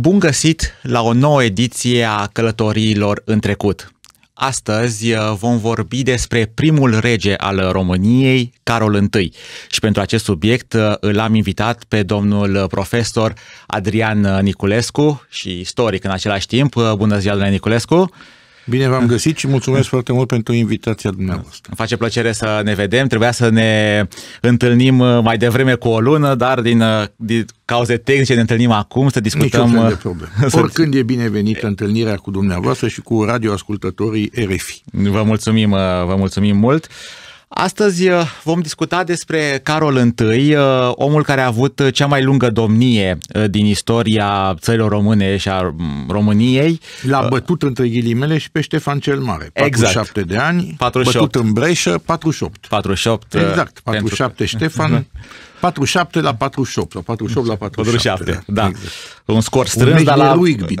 Bun găsit la o nouă ediție a Călătoriilor în trecut. Astăzi uh, vom vorbi despre primul rege al României, Carol I. Și pentru acest subiect uh, îl am invitat pe domnul uh, profesor Adrian Niculescu și istoric în același timp. Bună ziua, domnule Niculescu! Bine v-am găsit și mulțumesc foarte mult pentru invitația dumneavoastră. Îmi face plăcere să ne vedem. Trebuia să ne întâlnim uh, mai devreme cu o lună, dar din, uh, din cauze tehnice ne întâlnim acum să discutăm. Nici uh, de Oricând e binevenită întâlnirea cu dumneavoastră și cu radioascultătorii RFI. Vă mulțumim, vă mulțumim mult. Astăzi uh, vom discuta despre Carol I, uh, omul care a avut uh, cea mai lungă domnie din istoria țărilor române și a mm, României. L-a bătut între ghilimele și pe Ștefan cel Mare. 47 exact. de ani, 48. bătut în breșă, 48. 48. Exact, 47 pentru... Ștefan, 47 mhm. la 48, la 48 la 47. 47, da. da. Exact un scor strâns, dar la... Rugby,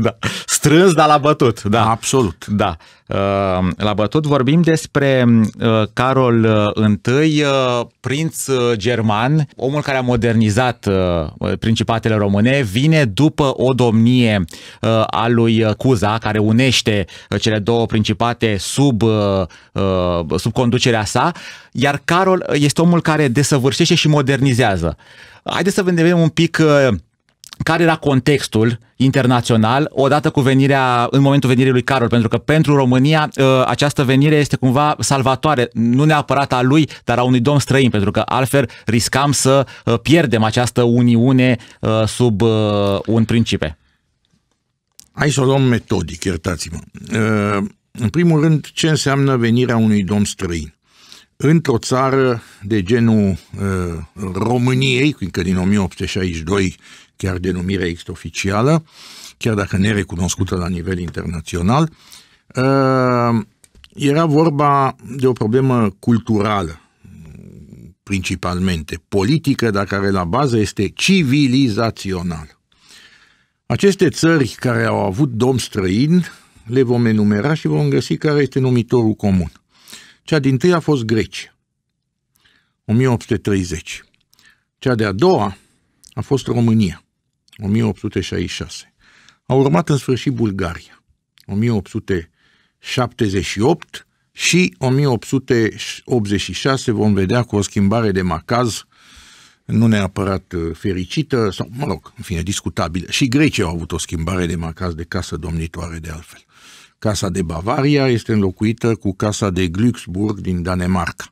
da, strâns, dar la bătut. Da. Absolut. Da. Uh, la bătut vorbim despre uh, Carol uh, I, prinț german, omul care a modernizat principatele române, vine după o domnie a lui Cuza, care unește cele două principate sub, sub conducerea sa, iar Carol este omul care desăvârșește și modernizează. Haideți să vedem un pic care era contextul internațional odată cu venirea, în momentul venirii lui Carol, pentru că pentru România ă, această venire este cumva salvatoare, nu neapărat a lui, dar a unui domn străin, pentru că altfel riscam să ă, pierdem această uniune ă, sub un principe. Hai să o luăm metodic, iertați-mă. În primul rând, ce înseamnă venirea unui domn străin? într-o țară de genul uh, României, încă din 1862 chiar denumire extraoficială, chiar dacă nerecunoscută la nivel internațional. Uh, era vorba de o problemă culturală, principalmente, politică, dar care la bază este civilizațională. Aceste țări care au avut domn străin, le vom enumera și vom găsi care este numitorul comun. Cea din tâi a fost Grecia, 1830. Cea de-a doua a fost România, 1866. A urmat în sfârșit Bulgaria, 1878 și 1886 vom vedea cu o schimbare de macaz nu neapărat uh, fericită, sau, mă rog, în fine, discutabilă. Și grecii au avut o schimbare de macaz de casă domnitoare de altfel. Casa de Bavaria este înlocuită cu casa de Glücksburg din Danemarca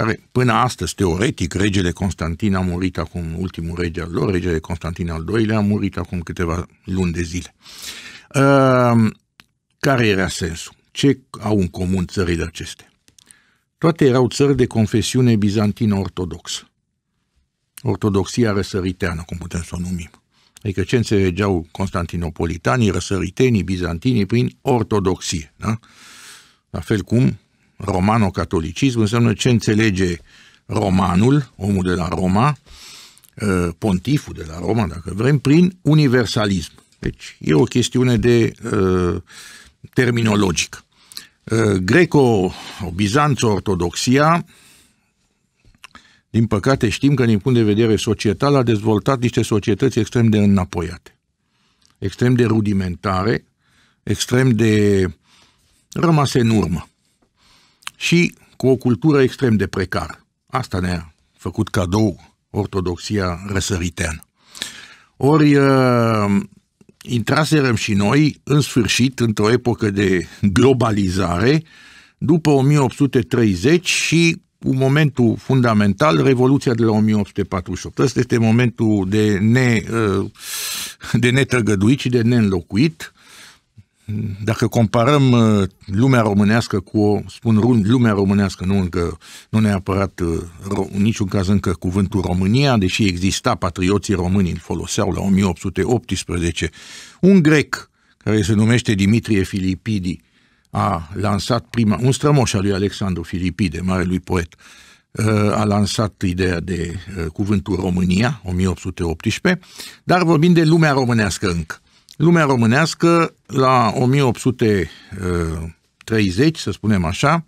care până astăzi, teoretic, regele Constantin a murit acum, ultimul rege al lor, regele Constantin al doilea a murit acum câteva luni de zile. Uh, care era sensul? Ce au în comun țările acestea? Toate erau țări de confesiune bizantină ortodoxă. Ortodoxia răsăriteană, cum putem să o numim. Adică ce înțelegeau constantinopolitanii, răsăritenii, bizantinii prin ortodoxie. Da? La fel cum romano-catolicism înseamnă ce înțelege romanul, omul de la Roma, ă, pontiful de la Roma, dacă vrem, prin universalism. Deci e o chestiune de ă, terminologic. terminologică. Greco, Bizanțo-Ortodoxia, din păcate știm că din punct de vedere societal a dezvoltat niște societăți extrem de înapoiate, extrem de rudimentare, extrem de rămase în urmă și cu o cultură extrem de precar. Asta ne-a făcut cadou ortodoxia răsăriteană. Ori uh, intraserăm și noi, în sfârșit, într-o epocă de globalizare, după 1830 și cu momentul fundamental, Revoluția de la 1848. Ăsta este momentul de, ne, uh, de netăgăduit și de neînlocuit dacă comparăm uh, lumea românească cu, spun lumea românească, nu, încă, nu neapărat uh, în niciun caz încă cuvântul România, deși exista patrioții români, îl foloseau la 1818, un grec care se numește Dimitrie Filipidi a lansat prima, un strămoș al lui Alexandru Filipide, marelui poet, uh, a lansat ideea de cuvântul România, 1818, dar vorbim de lumea românească încă lumea românească la 1830, să spunem așa,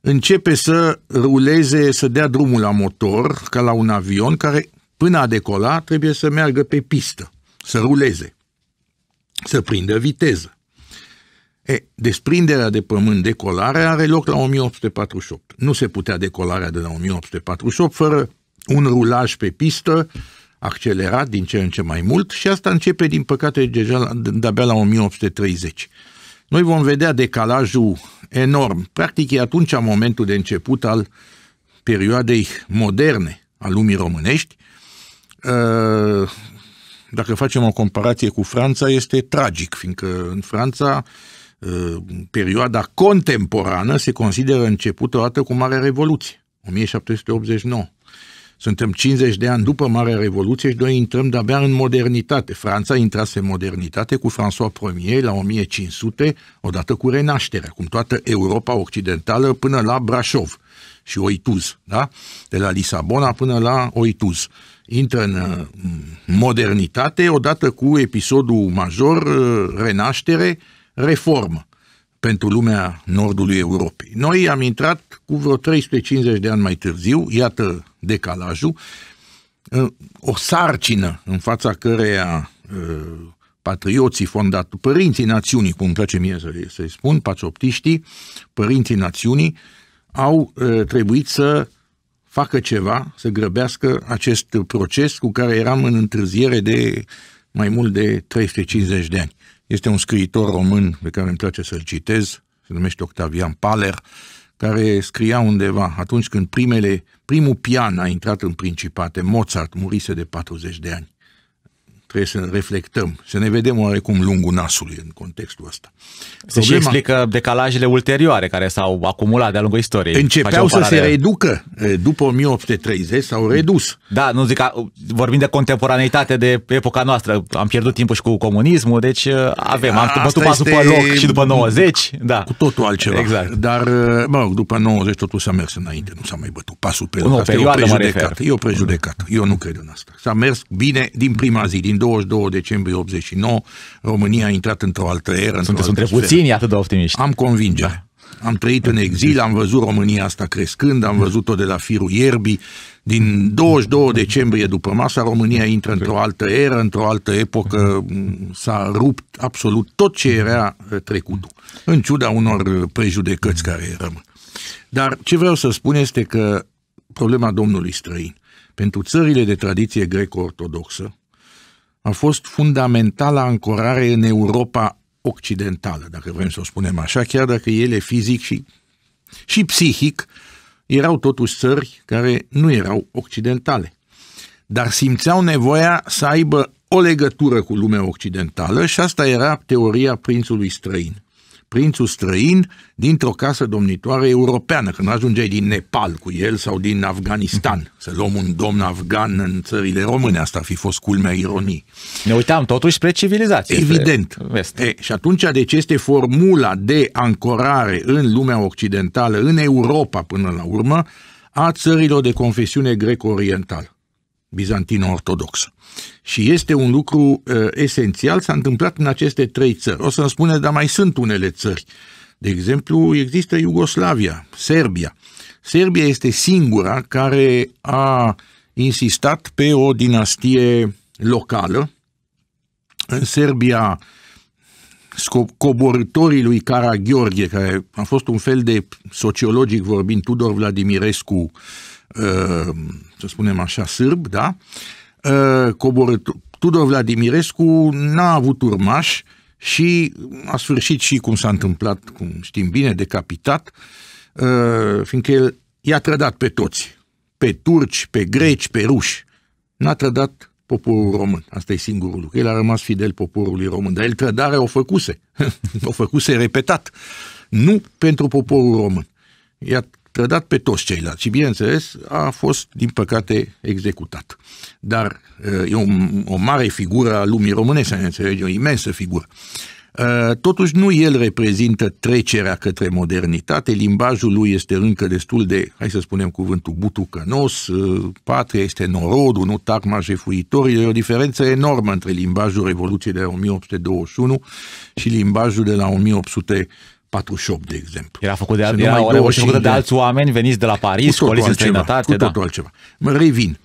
începe să ruleze, să dea drumul la motor, ca la un avion care, până a decola, trebuie să meargă pe pistă, să ruleze, să prindă viteză. E, desprinderea de pământ, decolarea, are loc la 1848. Nu se putea decolarea de la 1848 fără un rulaj pe pistă accelerat din ce în ce mai mult și asta începe, din păcate, deja de-abia la 1830. Noi vom vedea decalajul enorm. Practic e atunci momentul de început al perioadei moderne a lumii românești. Ă, dacă facem o comparație cu Franța, este tragic, fiindcă în Franța ă, perioada contemporană se consideră începută dată cu Marea Revoluție, 1789. Suntem 50 de ani după Marea Revoluție și noi intrăm de-abia în modernitate. Franța intrase în modernitate cu François Premier la 1500, odată cu Renașterea, cum toată Europa Occidentală până la Brașov și Oituz, da? de la Lisabona până la Oituz. Intră în uh, modernitate odată cu episodul major, uh, renaștere, reformă pentru lumea nordului Europei. Noi am intrat cu vreo 350 de ani mai târziu, iată decalajul, uh, o sarcină în fața căreia uh, patrioții fondat, părinții națiunii, cum îmi place mie să-i, să spun, pațoptiștii, părinții națiunii, au uh, trebuit să facă ceva, să grăbească acest proces cu care eram în întârziere de mai mult de 350 de ani. Este un scriitor român pe care îmi place să-l citez, se numește Octavian Paler, care scria undeva atunci când primele, primul pian a intrat în principate, Mozart murise de 40 de ani. Trebuie să reflectăm, să ne vedem oarecum lungul nasului în contextul ăsta. Se Problema... și explică decalajele ulterioare care s-au acumulat de-a lungul istoriei. Începeau să se reducă. După 1830 s-au redus. Da, nu zic, vorbim de contemporaneitate de epoca noastră. Am pierdut timpul și cu comunismul, deci avem. Am bătut pasul pe loc și după 90. Da. Cu totul altceva. Exact. Dar, mă rog, după 90 totul s-a mers înainte, nu s-a mai bătut pasul pe loc. Nu, asta eu e o prejudecată. E o prejudecată. Eu nu cred în asta. S-a mers bine din prima zi, din 22 decembrie 89, România a intrat într-o altă eră. Sunt între puțini atât de optimiști. Am convingere. Da. Am trăit în exil, am văzut România asta crescând, am văzut-o de la firul ierbii. Din 22 decembrie după masa, România intră într-o altă eră, într-o altă epocă, s-a rupt absolut tot ce era uh, trecutul, în ciuda unor prejudecăți care eram. Dar ce vreau să spun este că problema domnului străin, pentru țările de tradiție greco-ortodoxă, a fost fundamentala ancorare în Europa occidentală, dacă vrem să o spunem așa, chiar dacă ele fizic și, și psihic erau totuși țări care nu erau occidentale. Dar simțeau nevoia să aibă o legătură cu lumea occidentală și asta era teoria prințului străin prințul străin dintr-o casă domnitoare europeană, când ajungeai din Nepal cu el sau din Afganistan, mhm. să luăm un domn afgan în țările române, asta ar fi fost culmea ironii. Ne uitam totuși spre civilizație. Evident. Spre e, și atunci, deci este formula de ancorare în lumea occidentală, în Europa până la urmă, a țărilor de confesiune greco-orientală bizantino-ortodoxă. Și este un lucru uh, esențial, s-a întâmplat în aceste trei țări. O să-mi spuneți, dar mai sunt unele țări. De exemplu, există Iugoslavia, Serbia. Serbia este singura care a insistat pe o dinastie locală. În Serbia, coborătorii lui Cara Gheorghe, care a fost un fel de sociologic vorbind, Tudor Vladimirescu, uh, să spunem așa, sârb, da? Ă, Coborător, Tudor Vladimirescu n-a avut urmaș și a sfârșit și cum s-a întâmplat, cum știm bine, decapitat, ă, fiindcă el i-a trădat pe toți, pe turci, pe greci, pe ruși. N-a trădat poporul român. Asta e singurul lucru. El a rămas fidel poporului român, dar el trădare o făcuse. o făcuse repetat. Nu pentru poporul român. Iată trădat pe toți ceilalți și, bineînțeles, a fost, din păcate, executat. Dar uh, e o, o mare figură a lumii române, să ne înțelege, o imensă figură. Uh, totuși nu el reprezintă trecerea către modernitate, limbajul lui este încă destul de, hai să spunem cuvântul, butucănos, uh, patria este norodul, nu tacma jefuitorilor, e o diferență enormă între limbajul Revoluției de la 1821 și limbajul de la 1800 48, de exemplu. Era făcut de, era o făcută de, de alți oameni veniți de la Paris, cu coliți în străinătate. Cu da. totul da. altceva. Mă revin.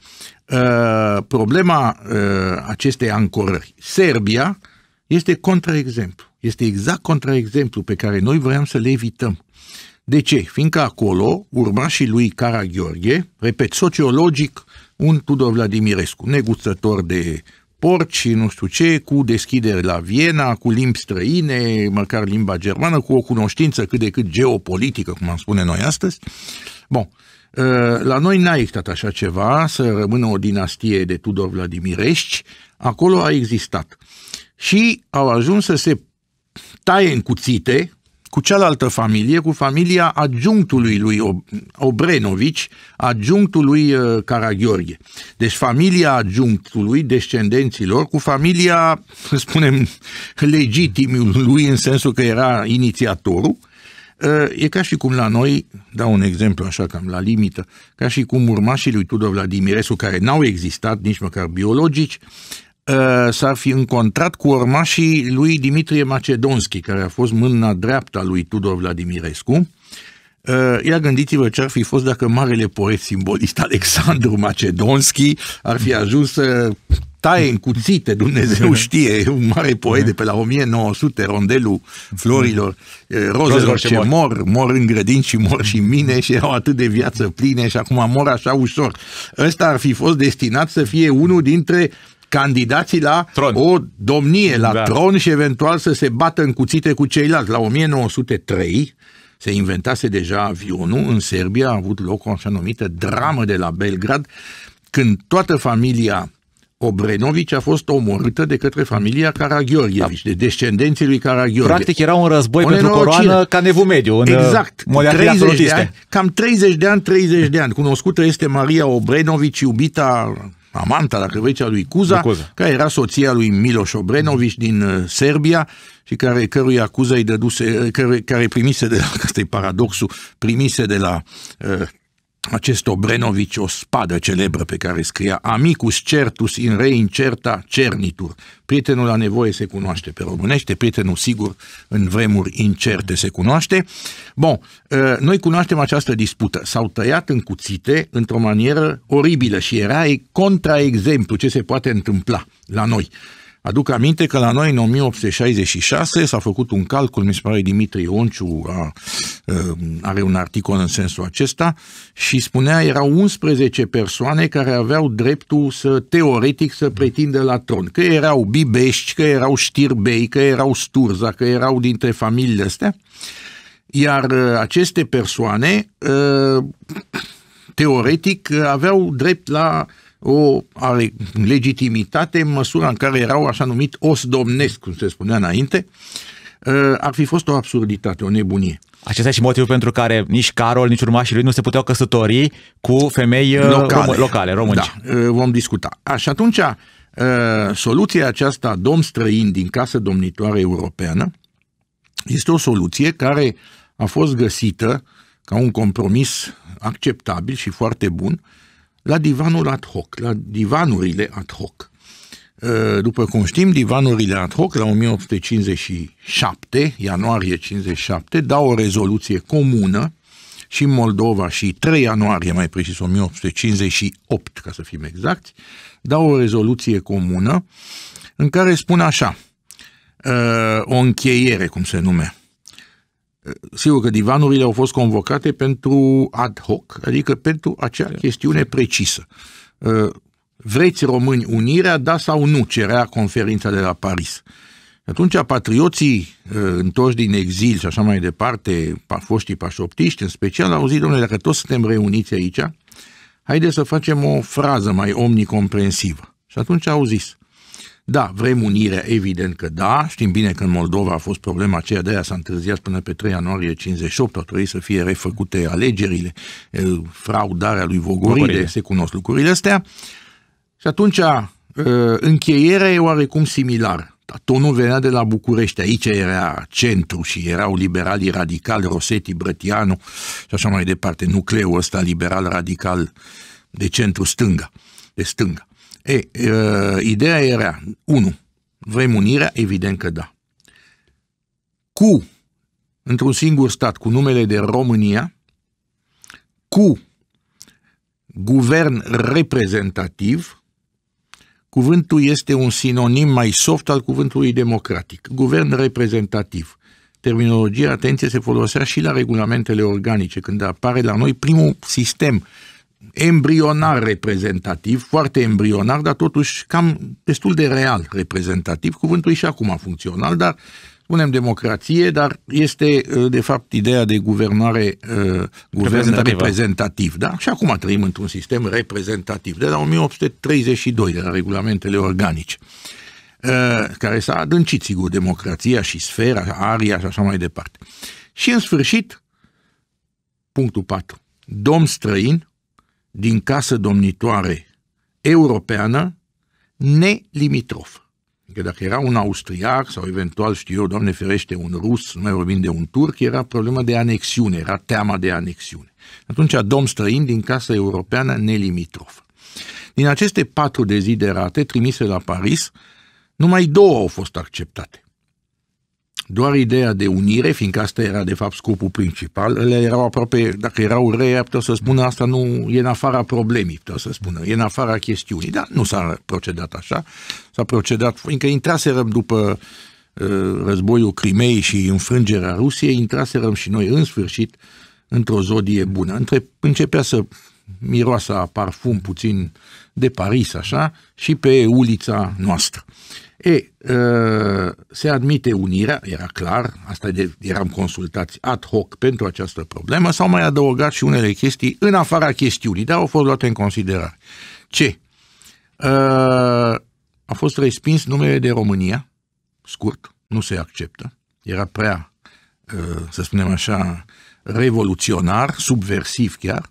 Uh, problema uh, acestei ancorări. Serbia este contraexemplu. Este exact contraexemplu pe care noi vrem să le evităm. De ce? Fiindcă acolo, urmașii lui Cara Gheorghe, repet, sociologic, un Tudor Vladimirescu, neguțător de uh, porci și nu știu ce, cu deschidere la Viena, cu limbi străine, măcar limba germană, cu o cunoștință cât de cât geopolitică, cum am spune noi astăzi. Bun. Uh, la noi n-a existat așa ceva, să rămână o dinastie de Tudor Vladimirești, acolo a existat. Și au ajuns să se taie în cuțite, cu cealaltă familie, cu familia adjunctului lui Obrenovici, adjunctului lui uh, Caragheorghe. Deci familia adjunctului, descendenților, cu familia, să spunem, legitimului, în sensul că era inițiatorul, uh, E ca și cum la noi, dau un exemplu așa cam la limită, ca și cum urmașii lui Tudor Vladimirescu, care n-au existat nici măcar biologici, Uh, s-ar fi încontrat cu urmașii lui Dimitrie Macedonski, care a fost mâna dreapta lui Tudor Vladimirescu. Uh, ia gândiți-vă ce ar fi fost dacă marele poet simbolist Alexandru Macedonski ar fi ajuns să taie în cuțite, Dumnezeu știe, un mare poet de pe la 1900, rondelul florilor, uh, rozelor ce mor, mor în grădini și mor și mine și erau atât de viață pline și acum mor așa ușor. Ăsta ar fi fost destinat să fie unul dintre candidații la tron. o domnie, la da. tron și eventual să se bată în cuțite cu ceilalți. La 1903 se inventase deja avionul, în Serbia a avut loc o așa numită dramă de la Belgrad, când toată familia Obrenovici a fost omorâtă de către familia Caragiorievici, da. de descendenții lui Caragiorievici. Practic era un război o pentru coroană ca nevul mediu, în exact, 30 uh, de ani, cam 30 de ani, 30 de ani. Cunoscută este Maria Obrenovici, iubita amanta, dacă vreți, a lui Cuza, Cuza, care era soția lui Miloș Obrenoviș din uh, Serbia și care, căruia Cuza îi dăduse, uh, care, care primise de la, asta e paradoxul, primise de la uh, acest Obrenovici o spadă celebră pe care scria Amicus certus in re incerta cernitur. Prietenul la nevoie se cunoaște pe românește, prietenul sigur în vremuri incerte se cunoaște. Bun, ă, noi cunoaștem această dispută. S-au tăiat în cuțite într-o manieră oribilă și era contraexemplu ce se poate întâmpla la noi. Aduc aminte că la noi în 1866 s-a făcut un calcul, mi se pare Dimitri Onciu a, are un articol în sensul acesta și spunea erau 11 persoane care aveau dreptul să teoretic să pretindă la tron, că erau bibești, că erau știrbei, că erau sturza, că erau dintre familiile astea, iar aceste persoane teoretic aveau drept la o ale, legitimitate în măsura în care erau așa numit os domnesc, cum se spunea înainte, uh, ar fi fost o absurditate, o nebunie. Acesta e și motivul pentru care nici Carol, nici urmașii lui nu se puteau căsători cu femei uh, locale, rom- locale românci. Da, uh, vom discuta. Așa, atunci, soluția aceasta domn străin din casă domnitoare europeană este o soluție care a fost găsită ca un compromis acceptabil și foarte bun la divanul ad hoc, la divanurile ad hoc. Ă, după cum știm, divanurile ad hoc la 1857, ianuarie 57, dau o rezoluție comună și în Moldova și 3 ianuarie, mai precis 1858, ca să fim exacti, dau o rezoluție comună în care spun așa, ă, o încheiere, cum se numește. Sigur că divanurile au fost convocate pentru ad hoc, adică pentru acea da. chestiune precisă. Uh, vreți români unirea, da sau nu, cerea conferința de la Paris. Atunci patrioții uh, întoși din exil și așa mai departe, foștii pașoptiști în special, au zis, domnule, dacă toți suntem reuniți aici, haideți să facem o frază mai omnicomprensivă. Și atunci au zis, da, vrem unirea, evident că da. Știm bine că în Moldova a fost problema aceea, de aia s-a întârziat până pe 3 ianuarie 58, au trebuit să fie refăcute alegerile, fraudarea lui Vogoride, se cunosc lucrurile astea. Și atunci, încheierea e oarecum similar. Tonul venea de la București, aici era centru și erau liberalii radicali, Rosetti, Brătianu și așa mai departe, nucleul ăsta liberal-radical de centru stânga, de stânga. E, uh, ideea era, unu, Vrem unirea? Evident că da. Cu, într-un singur stat, cu numele de România, cu guvern reprezentativ, cuvântul este un sinonim mai soft al cuvântului democratic. Guvern reprezentativ. Terminologia, atenție, se folosea și la regulamentele organice, când apare la noi primul sistem uh, embrionar reprezentativ, foarte embrionar, dar totuși cam destul de real reprezentativ. Cuvântul e și acum funcțional, dar spunem democrație, dar este uh, de fapt ideea de guvernare uh, guvern reprezentativ. Da? Și acum trăim într-un sistem reprezentativ, de la 1832, de la regulamentele organice uh, care s-a adâncit, sigur, democrația și sfera, aria și așa mai departe. Și, în sfârșit, punctul 4. Domn străin din casă domnitoare europeană nelimitrof. Că dacă era un austriac sau eventual, știu eu, doamne ferește, un rus, nu mai vorbim de un turc, era problema de anexiune, era teama de anexiune. Atunci, domn străin din casă europeană nelimitrof. Din aceste patru deziderate trimise la Paris, numai două au fost acceptate. Doar ideea de unire, fiindcă asta era de fapt scopul principal, ele erau aproape, dacă erau rei, puteau să spună asta nu e în afara problemii, puteau să spună, e în afara chestiunii. Dar nu s-a procedat așa, s-a procedat, fiindcă intraserăm după uh, războiul Crimei și înfrângerea Rusiei, intraserăm și noi în sfârșit într-o zodie bună. Între, începea să miroasa parfum puțin de Paris, așa, și pe ulița noastră. E, ă, se admite unirea, era clar, asta de, eram consultați ad hoc pentru această problemă, s-au mai adăugat și unele chestii în afara chestiunii, dar au fost luate în considerare. Ce? Ă, a fost respins numele de România, scurt, nu se acceptă, era prea, ă, să spunem așa, revoluționar, subversiv chiar,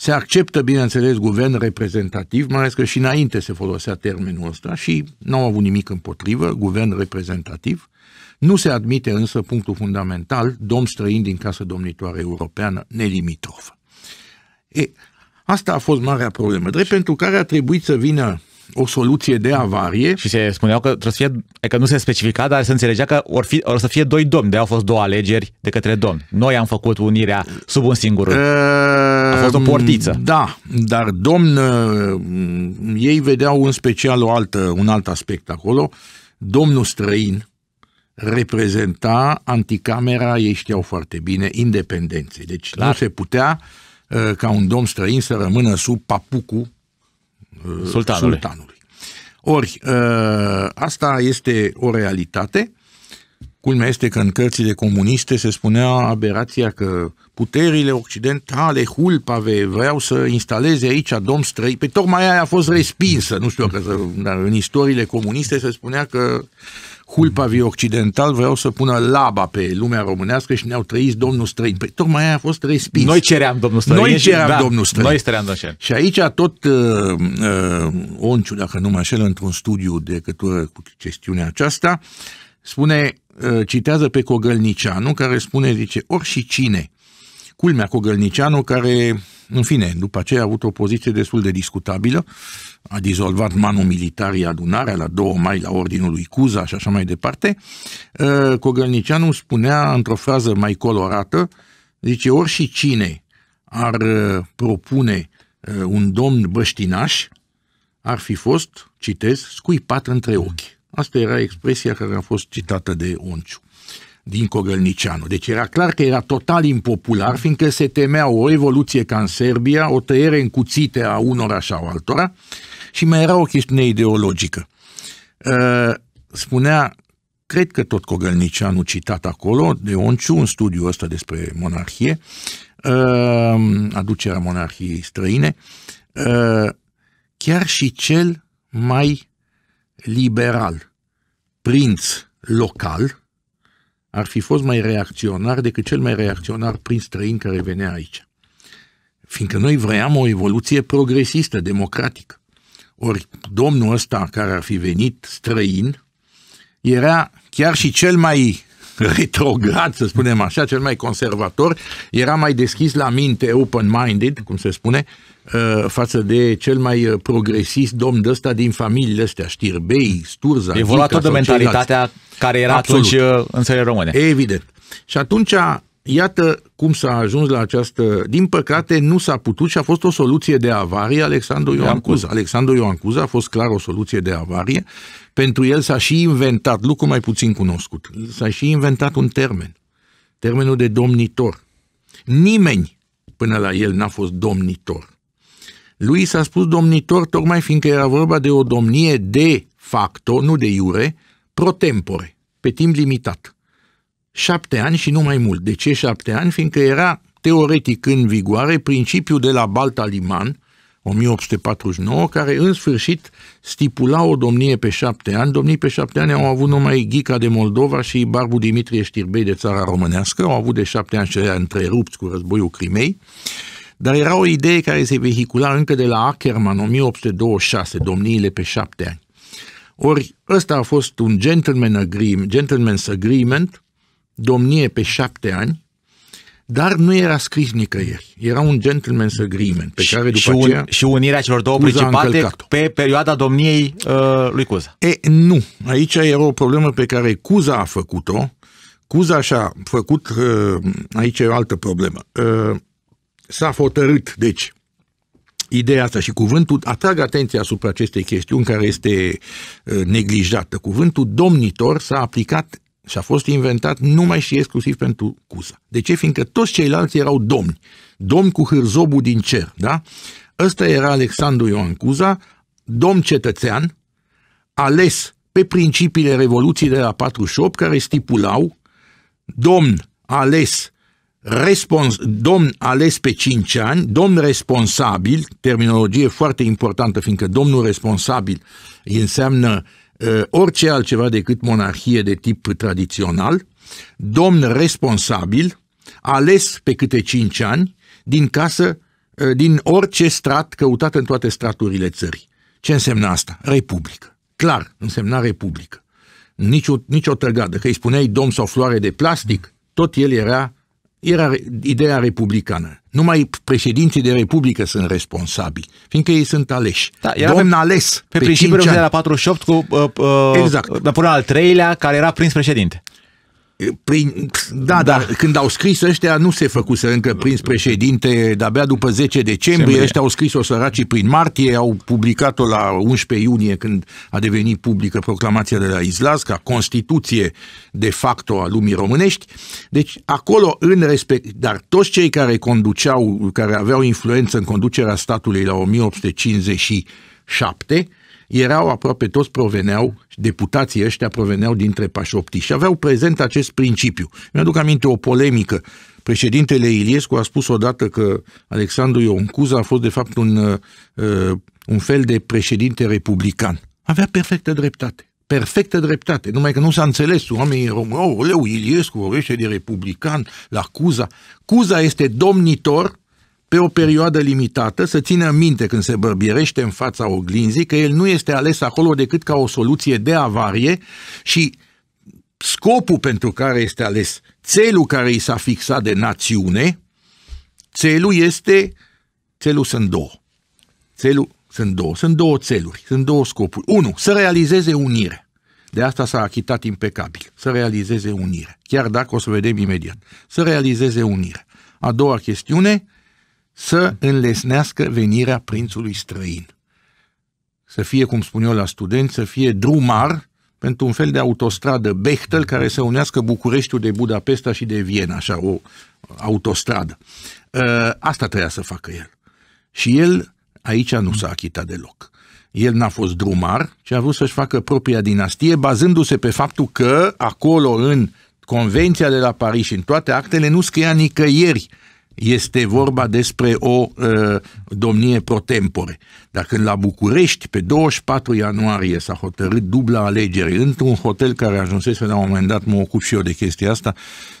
se acceptă, bineînțeles, guvern reprezentativ, mai ales că și înainte se folosea termenul ăsta și n-au avut nimic împotrivă, guvern reprezentativ. Nu se admite însă punctul fundamental, domn străin din casă domnitoare europeană, nelimitrov. E, asta a fost marea problemă, drept pentru care a trebuit să vină o soluție de avarie. Și se spuneau că trebuie să fie, E că nu se specifica, dar se înțelegea că or, fi, or să fie doi domni, de au fost două alegeri de către domn. Noi am făcut unirea sub un singur. Uh a fost o ehm, portiță. Da, dar domn, ehm, ei vedeau în special o altă, un alt aspect acolo. Domnul străin reprezenta anticamera, ei știau foarte bine, independenței. Deci Clar. nu se putea ehm, ca un domn străin să rămână sub papucul sultanului. sultanului. Ori, asta este o realitate Culmea este că în cărțile comuniste se spunea aberația că puterile occidentale, hulpave, vreau să instaleze aici domn străi. Pe păi tocmai aia a fost respinsă, nu știu că da, în istoriile comuniste se spunea că hulpavii occidental vreau să pună laba pe lumea românească și ne-au trăit domnul străin. Păi tocmai aia a fost respins. Noi ceream domnul străin. Noi ceream da, domnul străin. Noi ceream domnul da, Și aici tot uh, uh, Onciu, dacă nu mă așel, într-un studiu de cătură cu chestiunea aceasta, uh, spune, uh, citează pe Cogălnicianu, care spune, zice, ori și cine, culmea Cogălnicianu, care, în fine, după aceea a avut o poziție destul de discutabilă, a dizolvat manul militarii adunarea la 2 mai la ordinul lui Cuza și așa mai departe, uh, Cogălnicianu spunea într-o frază mai colorată, zice, ori și cine ar uh, propune un domn băștinaș, ar fi fost, citez, scuipat între ochi. Asta era expresia care a fost citată de Onciu din Cogălnicianu. Deci era clar că era total impopular, fiindcă se temea o revoluție ca în Serbia, o tăiere în cuțite a unora sau altora și mai era o chestiune ideologică. Uh, spunea, cred că tot Cogălnicianu citat acolo, de Onciu, un studiu ăsta despre monarhie, uh, aducerea monarhiei străine, uh, chiar și cel mai liberal, prinț local, ar fi fost mai reacționar decât cel mai reacționar prinț străin care venea aici. Fiindcă noi vroiam o evoluție progresistă, democratică. Ori domnul ăsta care ar fi venit străin era chiar și cel mai retrograd, să spunem așa, cel mai conservator, era mai deschis la minte, open-minded, cum se spune, uh, față de cel mai uh, progresist domn de ăsta din familiile astea, Știrbei, Sturza. E vorba tot de mentalitatea ceilalți. care era Absolut. atunci uh, în țările române. Evident. Și atunci, iată cum s-a ajuns la această... Din păcate, nu s-a putut și a fost o soluție de avarie Alexandru Ioan Cuza. Alexandru Ioan Cuza a fost clar o soluție de avarie pentru el s-a și inventat, lucru mai puțin cunoscut, s-a și inventat un termen, termenul de domnitor. Nimeni până la el n-a fost domnitor. Lui s-a spus domnitor tocmai fiindcă era vorba de o domnie de facto, nu de iure, pro tempore, pe timp limitat. Șapte ani și nu mai mult. De ce șapte ani? Fiindcă era teoretic în vigoare principiul de la Balta Liman, 1849, care în sfârșit stipula o domnie pe șapte ani. Domnii pe șapte ani au avut numai Ghica de Moldova și Barbu Dimitrie Știrbei de țara românească, au avut de șapte ani și întrerupți cu războiul Crimei. Dar era o idee care se vehicula încă de la Ackerman, 1826, domniile pe șapte ani. Ori ăsta a fost un gentleman agreement, gentleman's agreement, domnie pe șapte ani, dar nu era scris nicăieri. Era un gentleman's agreement pe și, care după și, un, aceea, și unirea celor două principate pe perioada domniei uh, lui Cuza. E, nu. Aici era o problemă pe care Cuza a făcut-o. Cuza și-a făcut, uh, aici e o altă problemă, uh, s-a hotărât, deci, ideea asta și cuvântul, atrag atenția asupra acestei chestiuni care este uh, neglijată. Cuvântul domnitor s-a aplicat și a fost inventat numai și exclusiv pentru Cuza. De ce? Fiindcă toți ceilalți erau domni. Domn cu hârzobul din cer, da? Ăsta era Alexandru Ioan Cuza, domn cetățean, ales pe principiile Revoluției de la 48, care stipulau domn ales respons, domn ales pe 5 ani, domn responsabil, terminologie foarte importantă, fiindcă domnul responsabil înseamnă Eh, orice altceva decât monarhie de tip tradițional, domn responsabil, ales pe câte cinci ani, din casă, eh, din orice strat căutat în toate straturile țării. Ce însemna asta? Republică. Clar, însemna republică. Nici o, nici o tăgadă. Că îi spuneai domn sau floare de plastic, tot el era era ideea republicană. Numai președinții de republică sunt responsabili, fiindcă ei sunt aleși. Da, era Domn pe, ales pe, pe principiul de la 48 cu uh, uh, exact. Uh, până al treilea, care era prins președinte. Prin, da, da, dar când au scris ăștia nu se făcuse încă prins președinte, de-abia după 10 decembrie, Sembrie. ăștia au scris-o săracii prin martie, au publicat-o la 11 iunie când a devenit publică proclamația de la Izlas, ca Constituție de facto a lumii românești. Deci acolo în respect, dar toți cei care conduceau, care aveau influență în conducerea statului la 1857, erau aproape toți proveneau, deputații ăștia proveneau dintre pașoptii și aveau prezent acest principiu. Mi-aduc aminte o polemică. Președintele Iliescu a spus odată că Alexandru Ioncuza a fost de fapt un, uh, uh, un fel de președinte republican. Avea perfectă dreptate perfectă dreptate, numai că nu s-a înțeles oamenii români, oh, leu, Iliescu vorbește de republican la Cuza. Cuza este domnitor pe o perioadă limitată, să țină minte când se bărbierește în fața oglinzii că el nu este ales acolo decât ca o soluție de avarie și scopul pentru care este ales, țelul care i s-a fixat de națiune, țelul este, țelul sunt două. Țelul sunt două, sunt două țeluri, sunt două scopuri. Unu, să realizeze unire. De asta s-a achitat impecabil, să realizeze unire, chiar dacă o să vedem imediat, să realizeze unire. A doua chestiune, să înlesnească venirea prințului străin. Să fie, cum spun eu la studenți, să fie drumar pentru un fel de autostradă Bechtel care să unească Bucureștiul de Budapesta și de Viena, așa, o uh, autostradă. Uh, asta trebuia să facă el. Și el aici nu s-a achitat deloc. El n-a fost drumar, ci a vrut să-și facă propria dinastie, bazându-se pe faptul că acolo, în Convenția de la Paris și în toate actele, nu scria nicăieri uh, este vorba despre o uh, domnie pro tempore. Dar când la București, pe 24 ianuarie, s-a hotărât dubla alegere într-un hotel care ajunsese la un moment dat, mă ocup și eu de chestia asta,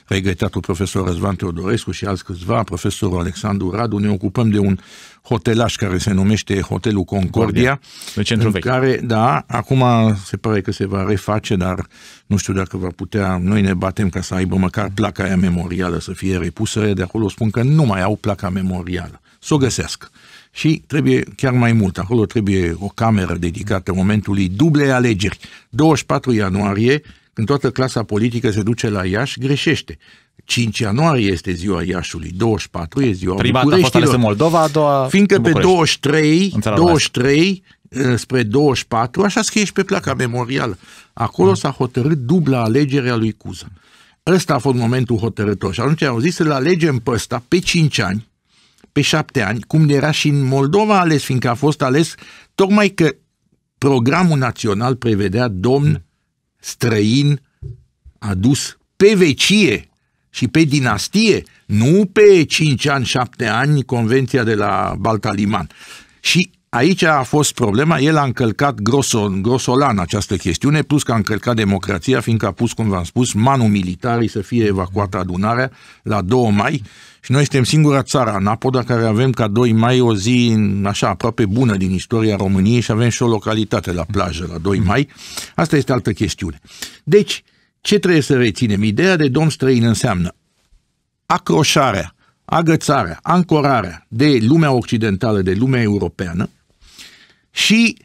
regretatul profesor Răzvan Teodorescu și alți câțiva, profesorul Alexandru Radu, ne ocupăm de un hotelaș care se numește Hotelul Concordia, de centru vechi. care, da, acum se pare că se va reface, dar nu știu dacă va putea, noi ne batem ca să aibă măcar placa aia memorială să fie repusă, de acolo spun că nu mai au placa memorială. Să o găsească și trebuie chiar mai mult. Acolo trebuie o cameră dedicată momentului dublei alegeri. 24 ianuarie, când toată clasa politică se duce la Iași, greșește. 5 ianuarie este ziua Iașului, 24 e ziua Prima București. Prima Moldova, a doua Fiindcă pe 23, 23 eh, spre 24, așa scrie și pe placa memorială. Acolo mm. s-a hotărât dubla alegere a lui Cuza. Ăsta a fost momentul hotărător. Și atunci am zis să-l alegem pe ăsta pe 5 ani, pe șapte ani, cum era și în Moldova ales, fiindcă a fost ales tocmai că programul național prevedea domn străin adus pe vecie și pe dinastie, nu pe 5 ani, 7 ani, convenția de la Baltaliman. Și aici a fost problema, el a încălcat grosol, grosolan această chestiune, plus că a încălcat democrația, fiindcă a pus, cum v-am spus, manul militarii să fie evacuată adunarea la 2 mai și noi suntem singura țară, Napoda, care avem ca 2 mai o zi așa aproape bună din istoria României și avem și o localitate la plajă la 2 mai. Asta este altă chestiune. Deci, ce trebuie să reținem? Ideea de domn străin înseamnă acroșarea, agățarea, ancorarea de lumea occidentală, de lumea europeană și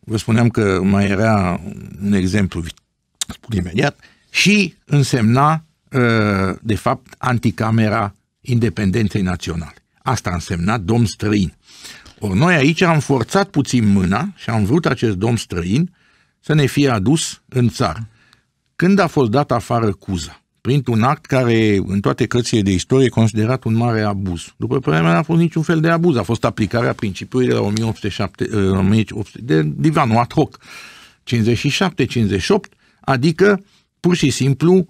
vă spuneam că mai era un exemplu spun imediat, și însemna, uh, de fapt, anticamera independenței naționale. Asta a însemnat domn străin. Ori noi aici am forțat puțin mâna și am vrut acest domn străin să ne fie adus în țară. Când a fost dat afară Cuza? Printr-un act care, în toate cărțile de istorie, e considerat un mare abuz. După părerea mea, n-a fost niciun fel de abuz. A fost aplicarea principiului de la 1807, 1800, uh, de divanul ad hoc, 57-58, adică, pur și simplu,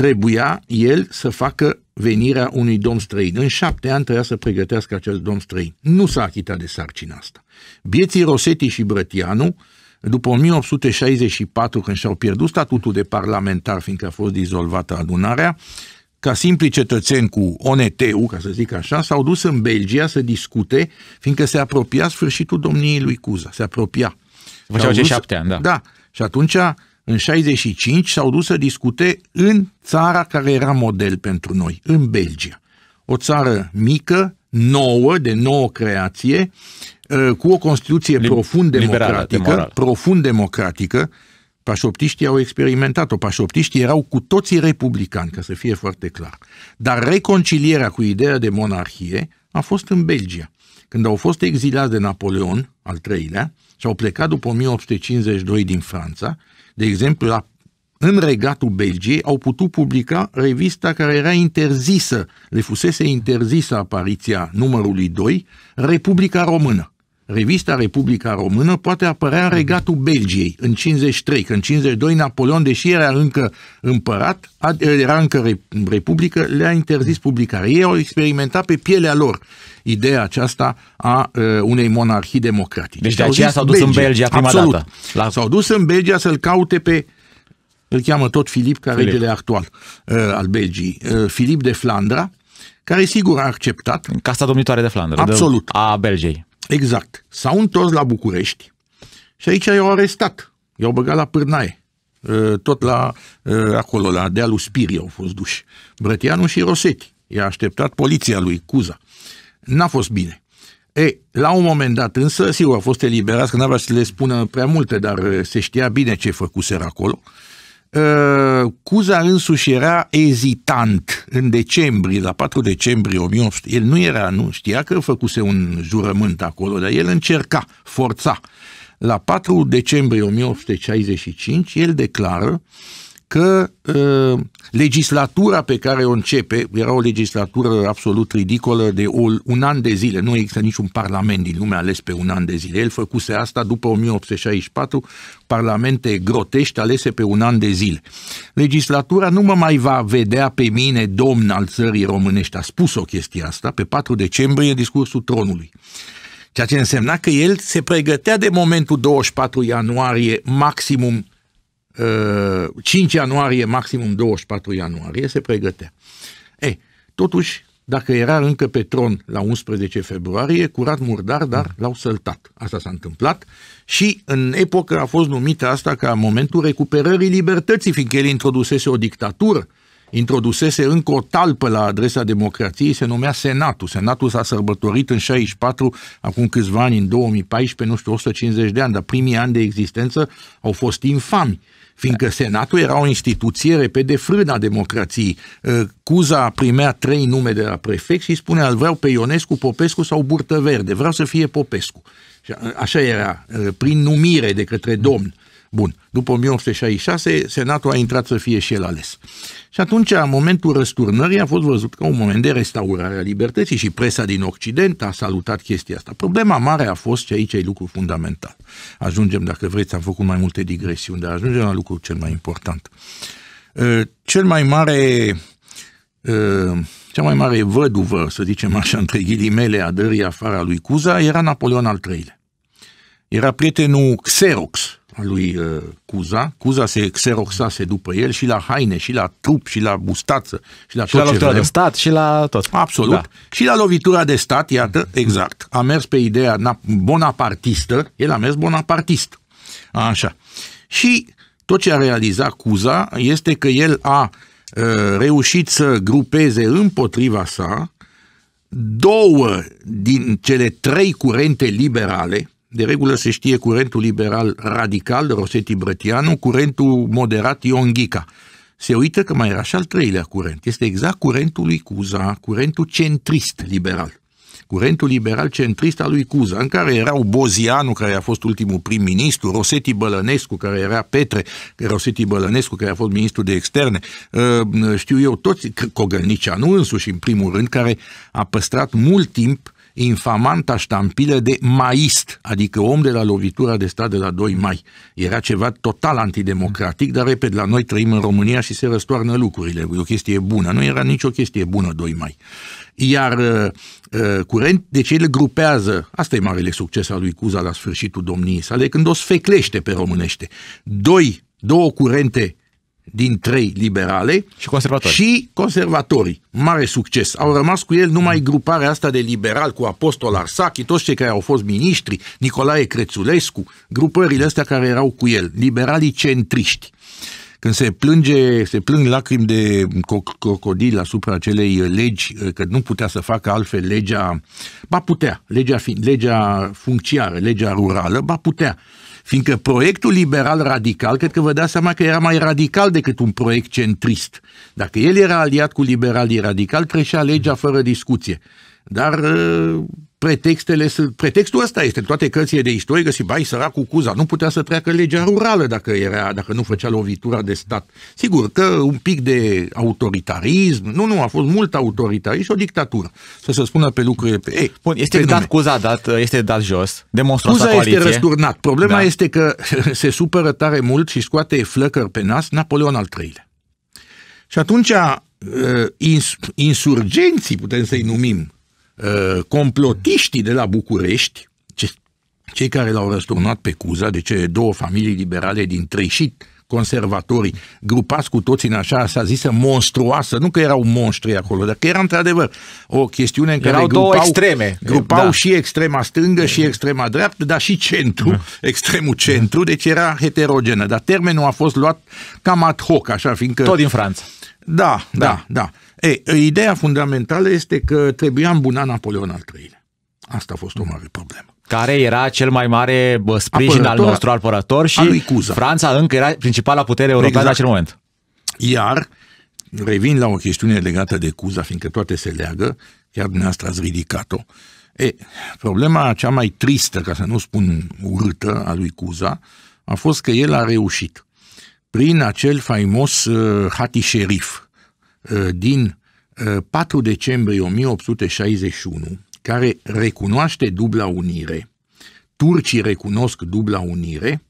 trebuia el să facă venirea unui domn străin. În șapte ani trebuia să pregătească acest domn străin. Nu s-a achitat de sarcina asta. Bieții Rosetti și Brătianu, după 1864, când și-au pierdut statutul de parlamentar, fiindcă a fost dizolvată adunarea, ca simpli cetățeni cu ONT-ul, ca să zic așa, s-au dus în Belgia să discute, fiindcă se apropia sfârșitul domniei lui Cuza, se apropia. Făceau ce șapte ani, da. Da, și atunci în 65 s-au dus să discute în țara care era model pentru noi, în Belgia. O țară mică, nouă, de nouă creație, ă, cu o Constituție Lib profund democratică, liberală, profund democratică. Pașoptiștii au experimentat-o. Pașoptiștii erau cu toții republicani, ca să fie foarte clar. Dar reconcilierea cu ideea de monarhie a fost în Belgia. Când au fost exilați de Napoleon, al treilea, și au plecat după 1852 din Franța, de exemplu, la, în regatul Belgiei, au putut publica revista care era interzisă, le fusese interzisă apariția numărului 2, Republica Română. Revista Republica Română poate apărea în regatul Belgiei în 53, că în 52 Napoleon, deși era încă împărat, era încă republică, le-a interzis publicarea. Ei au experimentat pe pielea lor ideea aceasta a unei monarhii democratice. Deci de aceea s-au dus Belgia. în Belgia prima Absolut. dată. La... S-au dus în Belgia să-l caute pe îl cheamă tot Filip, ca Filip. regele actual uh, al Belgii, uh, Filip de Flandra, care sigur a acceptat. Casa domnitoare de Flandra. Absolut. De, a Belgiei. Exact. S-au întors la București și aici i-au arestat. I-au băgat la pârnaie. Uh, tot la, uh, acolo, la dealul Spirii au fost duși. Brătianu și Rosetti. I-a așteptat poliția lui Cuza. N-a fost bine. E, la un moment dat însă, sigur, a fost eliberați, că n-avea să le spună prea multe, dar se știa bine ce făcuseră acolo. Cuza însuși era ezitant în decembrie, la 4 decembrie 1800. El nu era, nu știa că făcuse un jurământ acolo, dar el încerca, forța. La 4 decembrie 1865, el declară că uh, legislatura pe care o începe, era o legislatură absolut ridicolă de o, un an de zile, nu există niciun parlament din lume ales pe un an de zile, el făcuse asta după 1864, parlamente grotești alese pe un an de zile. Legislatura nu mă mai va vedea pe mine domn al țării românești, a spus o chestie asta pe 4 decembrie discursul tronului. Ceea ce însemna că el se pregătea de momentul 24 ianuarie, maximum 5 uh, ianuarie, maximum 24 ianuarie, se pregătea. Ei, totuși, dacă era încă pe tron la 11 februarie, curat murdar, dar mm. l-au săltat. Asta s-a întâmplat și în epocă a fost numită asta ca momentul recuperării libertății, fiindcă el introdusese o dictatură, introdusese încă o talpă la adresa democrației, se numea Senatul. Senatul s-a sărbătorit în 64, acum câțiva ani, în 2014, nu știu, 150 de ani, dar primii ani de existență au fost infami. Uh, fiindcă Senatul era o instituție repede frâna democrației. Ă, Cuza primea trei nume de la prefect și spunea, îl vreau pe Ionescu, Popescu sau Burtă Verde, vreau să fie Popescu. Așa era, ă, prin numire de către domn. Bun, după 1866, Senatul a intrat să fie și el ales. Și atunci, în momentul răsturnării, a fost văzut ca un moment de restaurare a libertății și presa din Occident a salutat chestia asta. Problema mare a fost, și aici e lucru fundamental, ajungem, dacă vreți, am făcut mai multe digresiuni, dar ajungem la lucrul cel mai important. Ă, cel mai mare ă, cea mai mare văduvă, să zicem așa, între ghilimele, a dării afara lui Cuza era Napoleon al III-lea era prietenul Xerox al lui uh, Cuza. Cuza se xeroxase după el și la haine, și la trup, și la bustață, și la și tot la lovitura de stat, și la tot. Absolut. Da. Și la lovitura de stat, iată, exact. A mers pe ideea bonapartistă, el a mers bonapartist. Așa. Și tot ce a realizat Cuza este că el a uh, reușit să grupeze împotriva sa două din cele trei curente liberale, de regulă se știe curentul liberal radical, Rosetti Brătianu, curentul moderat Ion Ghica. Se uită că mai era și al treilea curent. Este exact curentul lui Cuza, curentul centrist liberal. Curentul liberal centrist al lui Cuza, în care erau Bozianu, care a fost ultimul prim-ministru, Rosetti Bălănescu, care era Petre, Rosetti Bălănescu, care a fost ministru de externe, ă, știu eu toți, Cogălnicianu însuși, în primul rând, care a păstrat mult timp infamanta ștampilă de maist, adică om de la lovitura de stat de la 2 mai. Era ceva total antidemocratic, dar repede, la noi trăim în România și se răstoarnă lucrurile. E o chestie bună. Nu era nicio chestie bună 2 mai. Iar uh, uh, curent, deci el grupează, asta e marele succes al lui Cuza la sfârșitul domniei sale, când o sfeclește pe românește. Doi, două curente din trei liberale și conservatori. Și conservatorii. Mare succes. Au rămas cu el numai gruparea asta de liberal cu Apostol Arsachi, toți cei care au fost miniștri, Nicolae Crețulescu, grupările astea care erau cu el, liberalii centriști când se plânge, se plâng lacrimi de crocodil asupra acelei legi, uh, că nu putea să facă altfel legea, ba putea, legea, legea funciară, legea rurală, ba putea, Fiindcă proiectul liberal radical, cred că vă dați seama că era mai radical decât un proiect centrist. Dacă el era aliat cu liberalii radicali, treșea legea fără discuție. Dar ă, pretextele sunt, pretextul ăsta este, toate cărțile de istorie și bai cu Cuza, nu putea să treacă legea rurală dacă, era, dacă nu făcea lovitura de stat. Sigur că un pic de autoritarism, nu, nu, a fost mult autoritarism și o dictatură, să se spună pe lucruri pe, ei, Bun, este pe dat Cuza, dat, este dat jos, demonstrat Cuza coaliție. este răsturnat. Problema da. este că se supără tare mult și scoate flăcări pe nas Napoleon al III-lea. Și atunci uh, insurgenții, putem să-i numim, Uh, complotiștii de la București, ce, cei care l-au răsturnat pe Cuza, de cele două familii liberale din Treșit, conservatorii, grupați cu toți în așa, s-a zisă, monstruoasă, nu că erau monștri acolo, dar că era într-adevăr o chestiune în care erau grupau, două extreme. grupau da. și extrema stângă și extrema dreaptă, dar și centru, da. extremul centru, deci era heterogenă, dar termenul a fost luat cam ad hoc, așa, fiindcă... Tot din Franța. Da, da, da. da. E, ideea fundamentală este că trebuia îmbuna Napoleon al iii Asta a fost o mare problemă. Care era cel mai mare sprijin apărător, al nostru apărător și Cuza. Franța încă era principala putere europeană exact. în acel moment. Iar, revin la o chestiune legată de Cuza, fiindcă toate se leagă, chiar dumneavoastră ați ridicat-o. E, problema cea mai tristă, ca să nu spun urâtă, a lui Cuza, a fost că el a reușit prin acel faimos uh, hatișerif, Uh, din 4 uh, decembrie 1861, care recunoaște dubla unire, turcii recunosc dubla unire,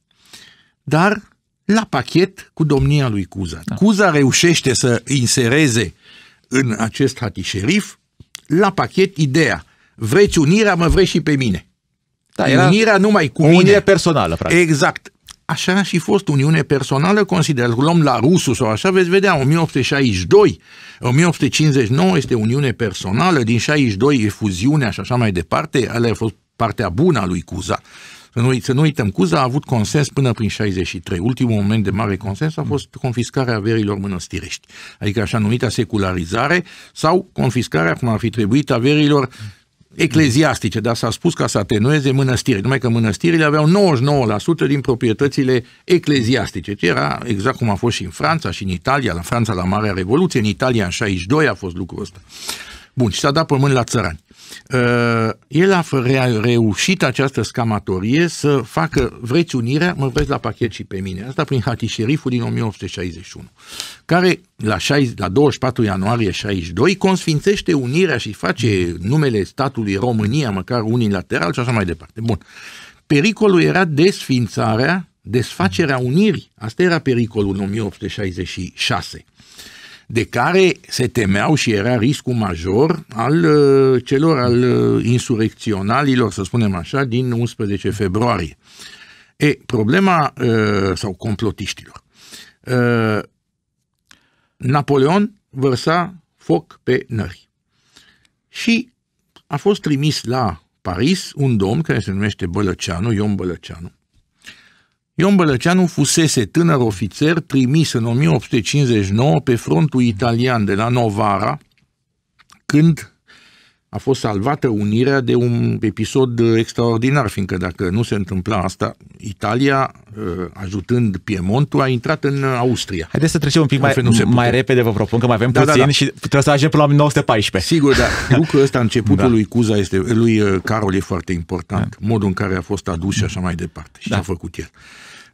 dar la pachet cu domnia lui Cuza. Da. Cuza reușește să insereze în acest hatișerif la pachet ideea vreți unirea, mă vreți și pe mine. Da, era unirea numai cu o unire personală, practic. Exact așa a și fost uniune personală, considerată. luăm la rusul sau așa, veți vedea, 1862, 1859 este uniune personală, din 62 e fuziunea și așa mai departe, alea a fost partea bună a lui Cuza. Să nu, să nu uităm, Cuza a avut consens până prin 63. Ultimul moment de mare consens a fost confiscarea averilor mănăstirești, adică așa numita secularizare sau confiscarea, cum ar fi trebuit, averilor ecleziastice, dar s-a spus ca să atenueze mănăstiri, numai că mănăstirile aveau 99% din proprietățile ecleziastice, ce era exact cum a fost și în Franța și în Italia, la Franța la Marea Revoluție, în Italia în 62 a fost lucrul ăsta. Bun, și s-a dat pământ la țărani. Uh, el a reușit această scamatorie să facă vreți unirea, mă vreți la pachet și pe mine. Asta prin hatișeriful din 1861, care la, 6, la 24 ianuarie 62 consfințește unirea și face numele statului România, măcar unilateral și așa mai departe. Bun. Pericolul era desfințarea, desfacerea unirii. Asta era pericolul în 1866 de care se temeau și era riscul major al uh, celor al uh, insurecționalilor, să spunem așa, din 11 februarie. E, problema, uh, sau complotiștilor, Napoleon vărsa foc pe nări. Și a fost trimis la Paris un domn care se numește Bălăceanu, Ion Bălăceanu, Ion Bălăceanu fusese tânăr ofițer trimis în 1859 pe frontul italian de la Novara, când a fost salvată unirea de un episod extraordinar, fiindcă dacă nu se întâmpla asta, Italia, ă, ajutând Piemontul, a intrat în Austria. Haideți să trecem un pic mai, nu se mai repede, vă propun, că mai avem da, da puțin da, da. și trebuie să ajungem până la 1914. Sigur, dar lucrul ăsta, începutul da. lui Cuza, este, lui ă, Carol e foarte important, da. modul în care a fost adus și așa mai departe și da. ce a făcut el.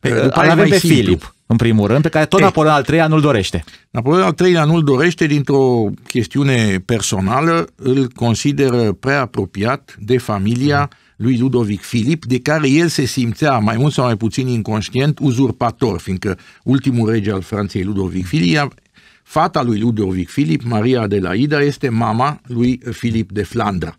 Pe, păi, după îl avem pe simplu. Filip, în primul rând, pe care tot Napoleon al III-lea nu-l dorește. Napoleon al III-lea nu-l dorește dintr-o chestiune personală, îl consideră prea apropiat de familia mm. lui Ludovic Filip, de care el se simțea, mai mult sau mai puțin inconștient, uzurpator, fiindcă ultimul rege al Franței, Ludovic Filip, fata lui Ludovic Filip, Maria Adelaida, este mama lui Filip de Flandra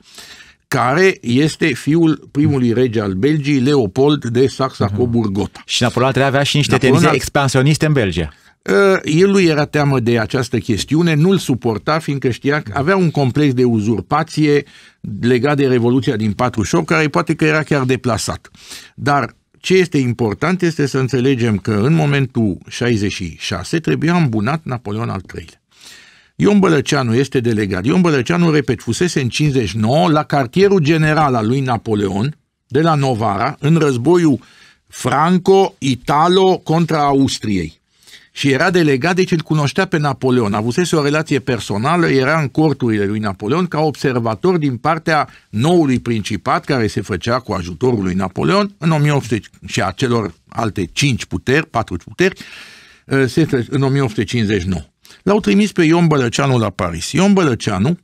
care este fiul primului rege al Belgii, Leopold de saxa gotha Și Napoleon III avea și niște Napoleon... tendințe expansioniste în Belgia. Uh, el lui era teamă de această chestiune, nu-l suporta, fiindcă știa că avea un complex de uzurpație legat de Revoluția din 48, care poate că era chiar deplasat. Dar ce este important este să înțelegem că în momentul 66 trebuia îmbunat Napoleon al III-lea. Ion Bălăceanu este delegat. Ion Bălăceanu, repet, fusese în 59 la cartierul general al lui Napoleon, de la Novara, în războiul franco-italo contra Austriei. Și era delegat, deci îl cunoștea pe Napoleon. Avusese o relație personală, era în corturile lui Napoleon ca observator din partea noului principat care se făcea cu ajutorul lui Napoleon în 1800 și a celor alte 5 puteri, 4 puteri, eh, în 1859. L-au trimis pe Ion Bălăceanu la Paris. Ion Bălăceanu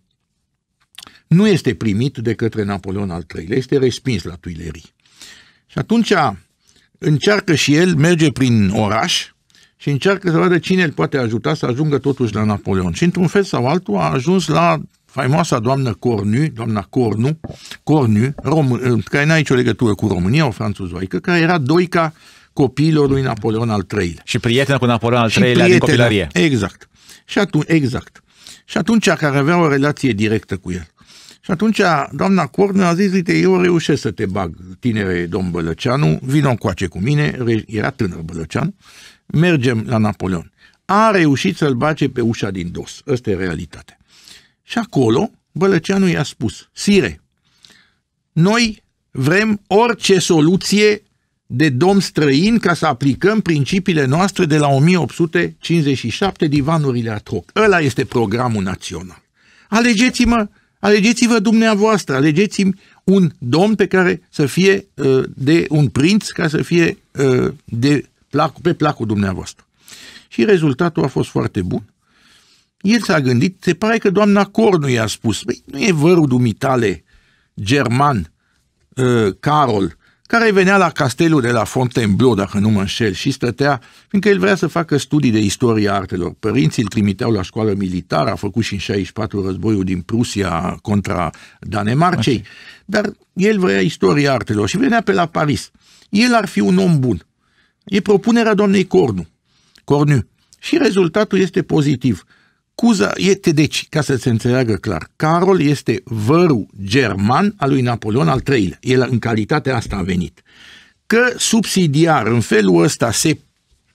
nu este primit de către Napoleon al III-lea, este respins la Tuilerii. Și atunci încearcă și el, merge prin oraș și încearcă să vadă cine îl poate ajuta să ajungă totuși la Napoleon. Și într-un fel sau altul a ajuns la faimoasa doamnă Cornu, doamna Cornu, Cornu, rom, care n-a nicio legătură cu România, o franțuzoică, care era doica copiilor lui Napoleon al III-lea. Și prietena cu Napoleon al III-lea din copilărie. Exact. Și atunci, exact. Și atunci, care avea o relație directă cu el. Și atunci doamna Cornă a zis, uite, eu reușesc să te bag, tinere domn Bălăceanu, vino încoace cu mine, era tânăr Bălăceanu, mergem la Napoleon. A reușit să-l bage pe ușa din dos, asta e realitatea. Și acolo Bălăceanu i-a spus, sire, noi vrem orice soluție de domn străin ca să aplicăm principiile noastre de la 1857 divanurile ad hoc. Ăla este programul național. Alegeți-mă, alegeți-vă dumneavoastră, alegeți-mi un domn pe care să fie uh, de un prinț ca să fie uh, de plac, pe placul dumneavoastră. Și rezultatul a fost foarte bun. El s-a gândit, se pare că doamna Cornu i-a spus, păi, nu e vărul dumitale german, uh, Carol, care venea la castelul de la Fontainebleau, dacă nu mă înșel, și stătea, fiindcă el vrea să facă studii de istoria artelor. Părinții îl trimiteau la școală militară, a făcut și în 64 războiul din Prusia contra Danemarcei, Așa. dar el vrea istoria artelor și venea pe la Paris. El ar fi un om bun. E propunerea doamnei Cornu. Cornu. Și rezultatul este pozitiv. Cuza este deci, ca să se înțeleagă clar, Carol este vărul german al lui Napoleon al III-lea. El în calitatea asta a venit. Că subsidiar, în felul ăsta, se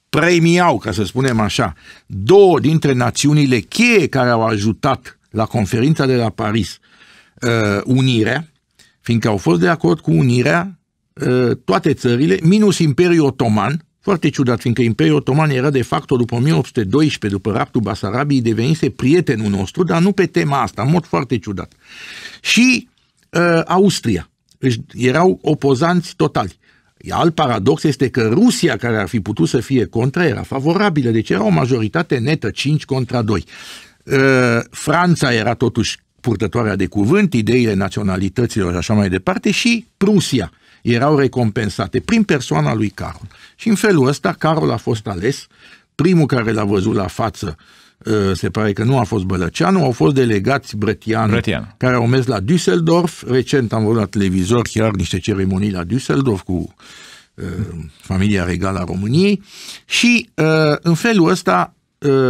premiau, ca să spunem așa, două dintre națiunile cheie care au ajutat la conferința de la Paris uh, unirea, fiindcă au fost de acord cu unirea uh, toate țările, minus Imperiul Otoman, foarte ciudat, fiindcă Imperiul Otoman era de fapt după 1812, după raptul Basarabiei, devenise prietenul nostru, dar nu pe tema asta, în mod foarte ciudat. Și uh, Austria. Își, erau opozanți totali. Alt paradox este că Rusia, care ar fi putut să fie contra, era favorabilă, deci era o majoritate netă, 5 contra 2. Uh, Franța era totuși purtătoarea de cuvânt, ideile naționalităților și așa mai departe, și Prusia. Uh, erau recompensate prin persoana lui Carol. Și în felul ăsta Carol a fost ales, primul care l-a văzut la față ă, se pare că nu a fost Bălăceanu, au fost delegați brătiani Brătian. care au mers la Düsseldorf. Recent am văzut la televizor chiar niște ceremonii la Düsseldorf cu ă, familia regală a României și ă, în felul ăsta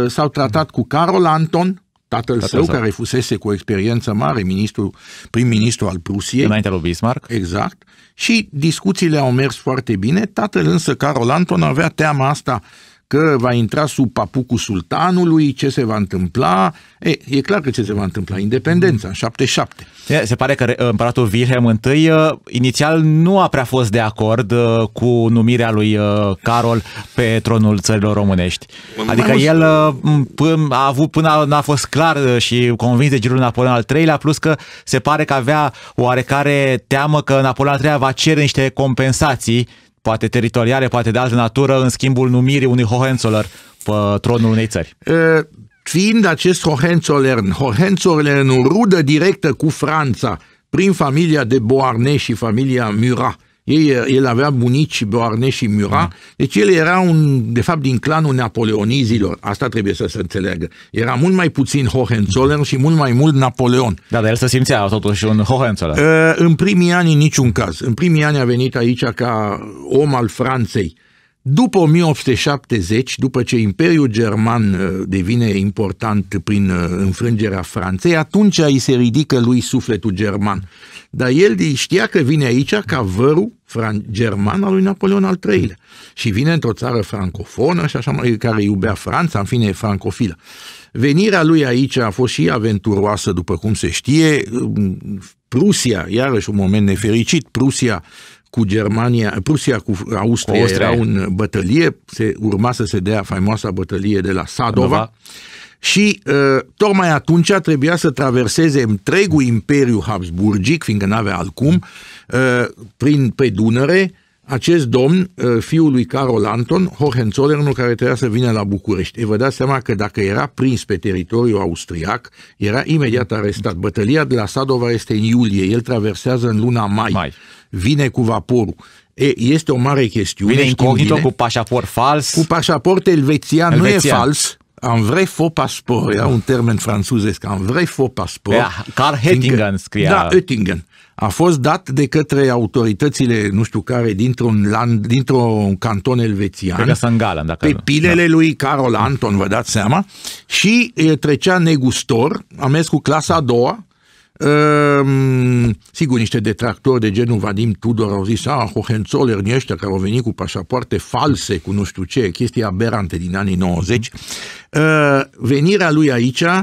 s-au tratat cu Carol Anton, tatăl, tatăl său, său, care fusese cu o experiență mare ministru, prim-ministru al Prusiei. Înaintea lui Bismarck. Exact. Și discuțiile au mers foarte bine. Tatăl însă, Carol Anton, avea teama asta că va intra sub papucul sultanului, ce se va întâmpla. E, e clar că ce se va întâmpla, independența, în 77. Se pare că împăratul Wilhelm I uh, inițial nu a prea fost de acord uh, cu numirea lui uh, Carol pe tronul țărilor românești. Adică el a avut până n-a fost clar și convins de girul Napoleon al III-lea, plus că se pare că avea oarecare teamă că Napoleon al III-lea va cere niște compensații poate teritoriale, poate de altă natură, în schimbul numirii unui Hohenzoller pe tronul unei țări. E, fiind acest Hohenzollern, în rudă directă cu Franța, prin familia de Boarne și familia Murat, ei, el avea bunici, Boarne și Murat, mm. deci el era, un, de fapt, din clanul napoleonizilor. Asta trebuie să se înțeleagă. Era mult mai puțin Hohenzollern mhm. și mult mai mult Napoleon. Da, dar el se simțea totuși un Hohenzollern. Uh, în primii ani, în niciun caz. În primii ani a venit aici ca om al Franței. După 1870, după ce Imperiul German uh, devine important prin uh, înfrângerea Franței, atunci îi se ridică lui sufletul german dar el știa că vine aici ca vărul german al lui Napoleon al III-lea și vine într-o țară francofonă și așa mai, care iubea Franța, în fine, e francofilă. Venirea lui aici a fost și aventuroasă, după cum se știe. Prusia, iarăși un moment nefericit, Prusia cu Germania, Prusia cu Austria, cu Austria. era în bătălie, se urma să se dea faimoasa bătălie de la Sadova. Nova și uh, tocmai atunci trebuia să traverseze întregul Imperiu Habsburgic, fiindcă n-avea altcum, uh, prin, pe Dunăre, acest domn, uh, fiul lui Carol Anton, Hohenzollernul, care trebuia să vină la București. E, vă dați seama că dacă era prins pe teritoriul austriac, era imediat arestat. Bătălia de la Sadova este în iulie, el traversează în luna mai, mai. vine cu vaporul. E, este o mare chestiune. Vine incognito cu pașaport fals. Cu pașaport elvețian, elvețian. nu e fals un vrai faux passeport, era un termen franțuzesc, un vrai faux passeport. Ea, Carl Hettingen scria. Da, Oettingen. A fost dat de către autoritățile, nu știu care, dintr-un land, dintr-un canton elvețian. Pe, Galen, dacă Pe pilele da. lui Carol Anton, vă dați seama. Și trecea negustor, a mers cu clasa a doua, Um, sigur, niște detractori de genul Vadim Tudor au zis, ah, Hohenzollerni ăștia care au venit cu pașapoarte false, cu nu știu ce, chestii aberante din anii 90. Uh, ehm, venirea lui aici uh,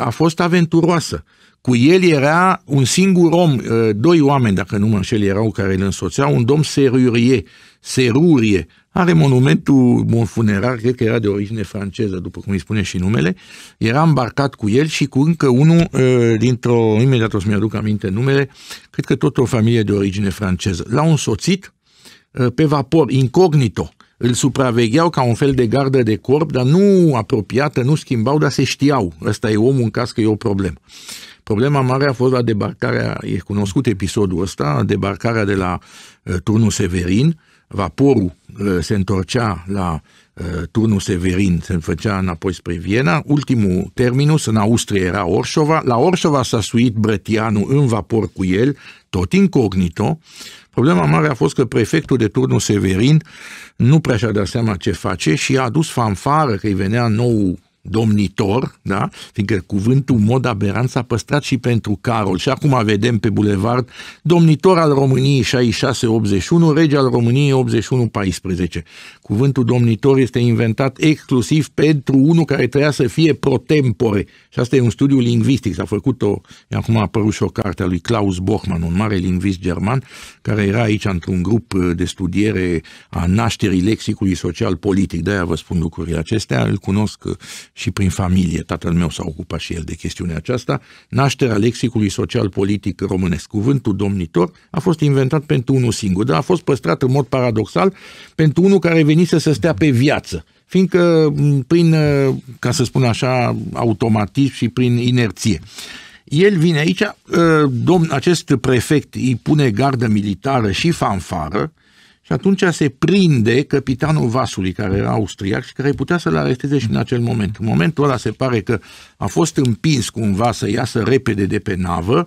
a fost aventuroasă. Cu el era un singur om, doi oameni, dacă nu mă înșel, erau care îl însoțeau, un domn serurie, serurie, are monumentul funerar, cred că era de origine franceză, după cum îi spune și numele, era îmbarcat cu el și cu încă unul ă, dintr-o, imediat o să-mi aduc aminte numele, cred că tot o familie de origine franceză. L-au însoțit ă, pe vapor, incognito, îl supravegheau ca un fel de gardă de corp, dar nu apropiată, nu schimbau, dar se știau. Ăsta e omul în caz că e o problemă. Problema mare a fost la debarcarea, e cunoscut episodul ăsta, debarcarea de la uh, turnul Severin, vaporul uh, se întorcea la uh, turnul Severin, se făcea înapoi spre Viena. Ultimul terminus în Austria era Orșova. La Orșova s-a suit Brătianu în vapor cu el, tot incognito. Problema mare a fost că prefectul de turnul Severin nu prea și-a dat seama ce face și a adus fanfară că îi venea nou domnitor, da? fiindcă cuvântul mod aberant s-a păstrat și pentru Carol și acum vedem pe bulevard domnitor al României 6681, rege al României 8114. Cuvântul domnitor este inventat exclusiv pentru unul care trebuia să fie protempore și asta e un studiu lingvistic, s-a făcut o, acum a apărut și o carte a lui Klaus Bochmann, un mare lingvist german, care era aici într-un grup de studiere a nașterii lexicului social-politic, de-aia vă spun lucrurile acestea, îl cunosc și prin familie, tatăl meu s-a ocupat și el de chestiunea aceasta, nașterea lexicului social-politic românesc. Cuvântul domnitor a fost inventat pentru unul singur, dar a fost păstrat în mod paradoxal pentru unul care venise să stea pe viață fiindcă prin, uh, ca să spun așa, automatism și prin inerție. El vine aici, uh, domn, acest prefect îi pune gardă militară și fanfară, și atunci se prinde capitanul vasului, care era austriac și care putea să-l aresteze și în acel moment. În momentul ăla se pare că a fost împins cumva să iasă repede de pe navă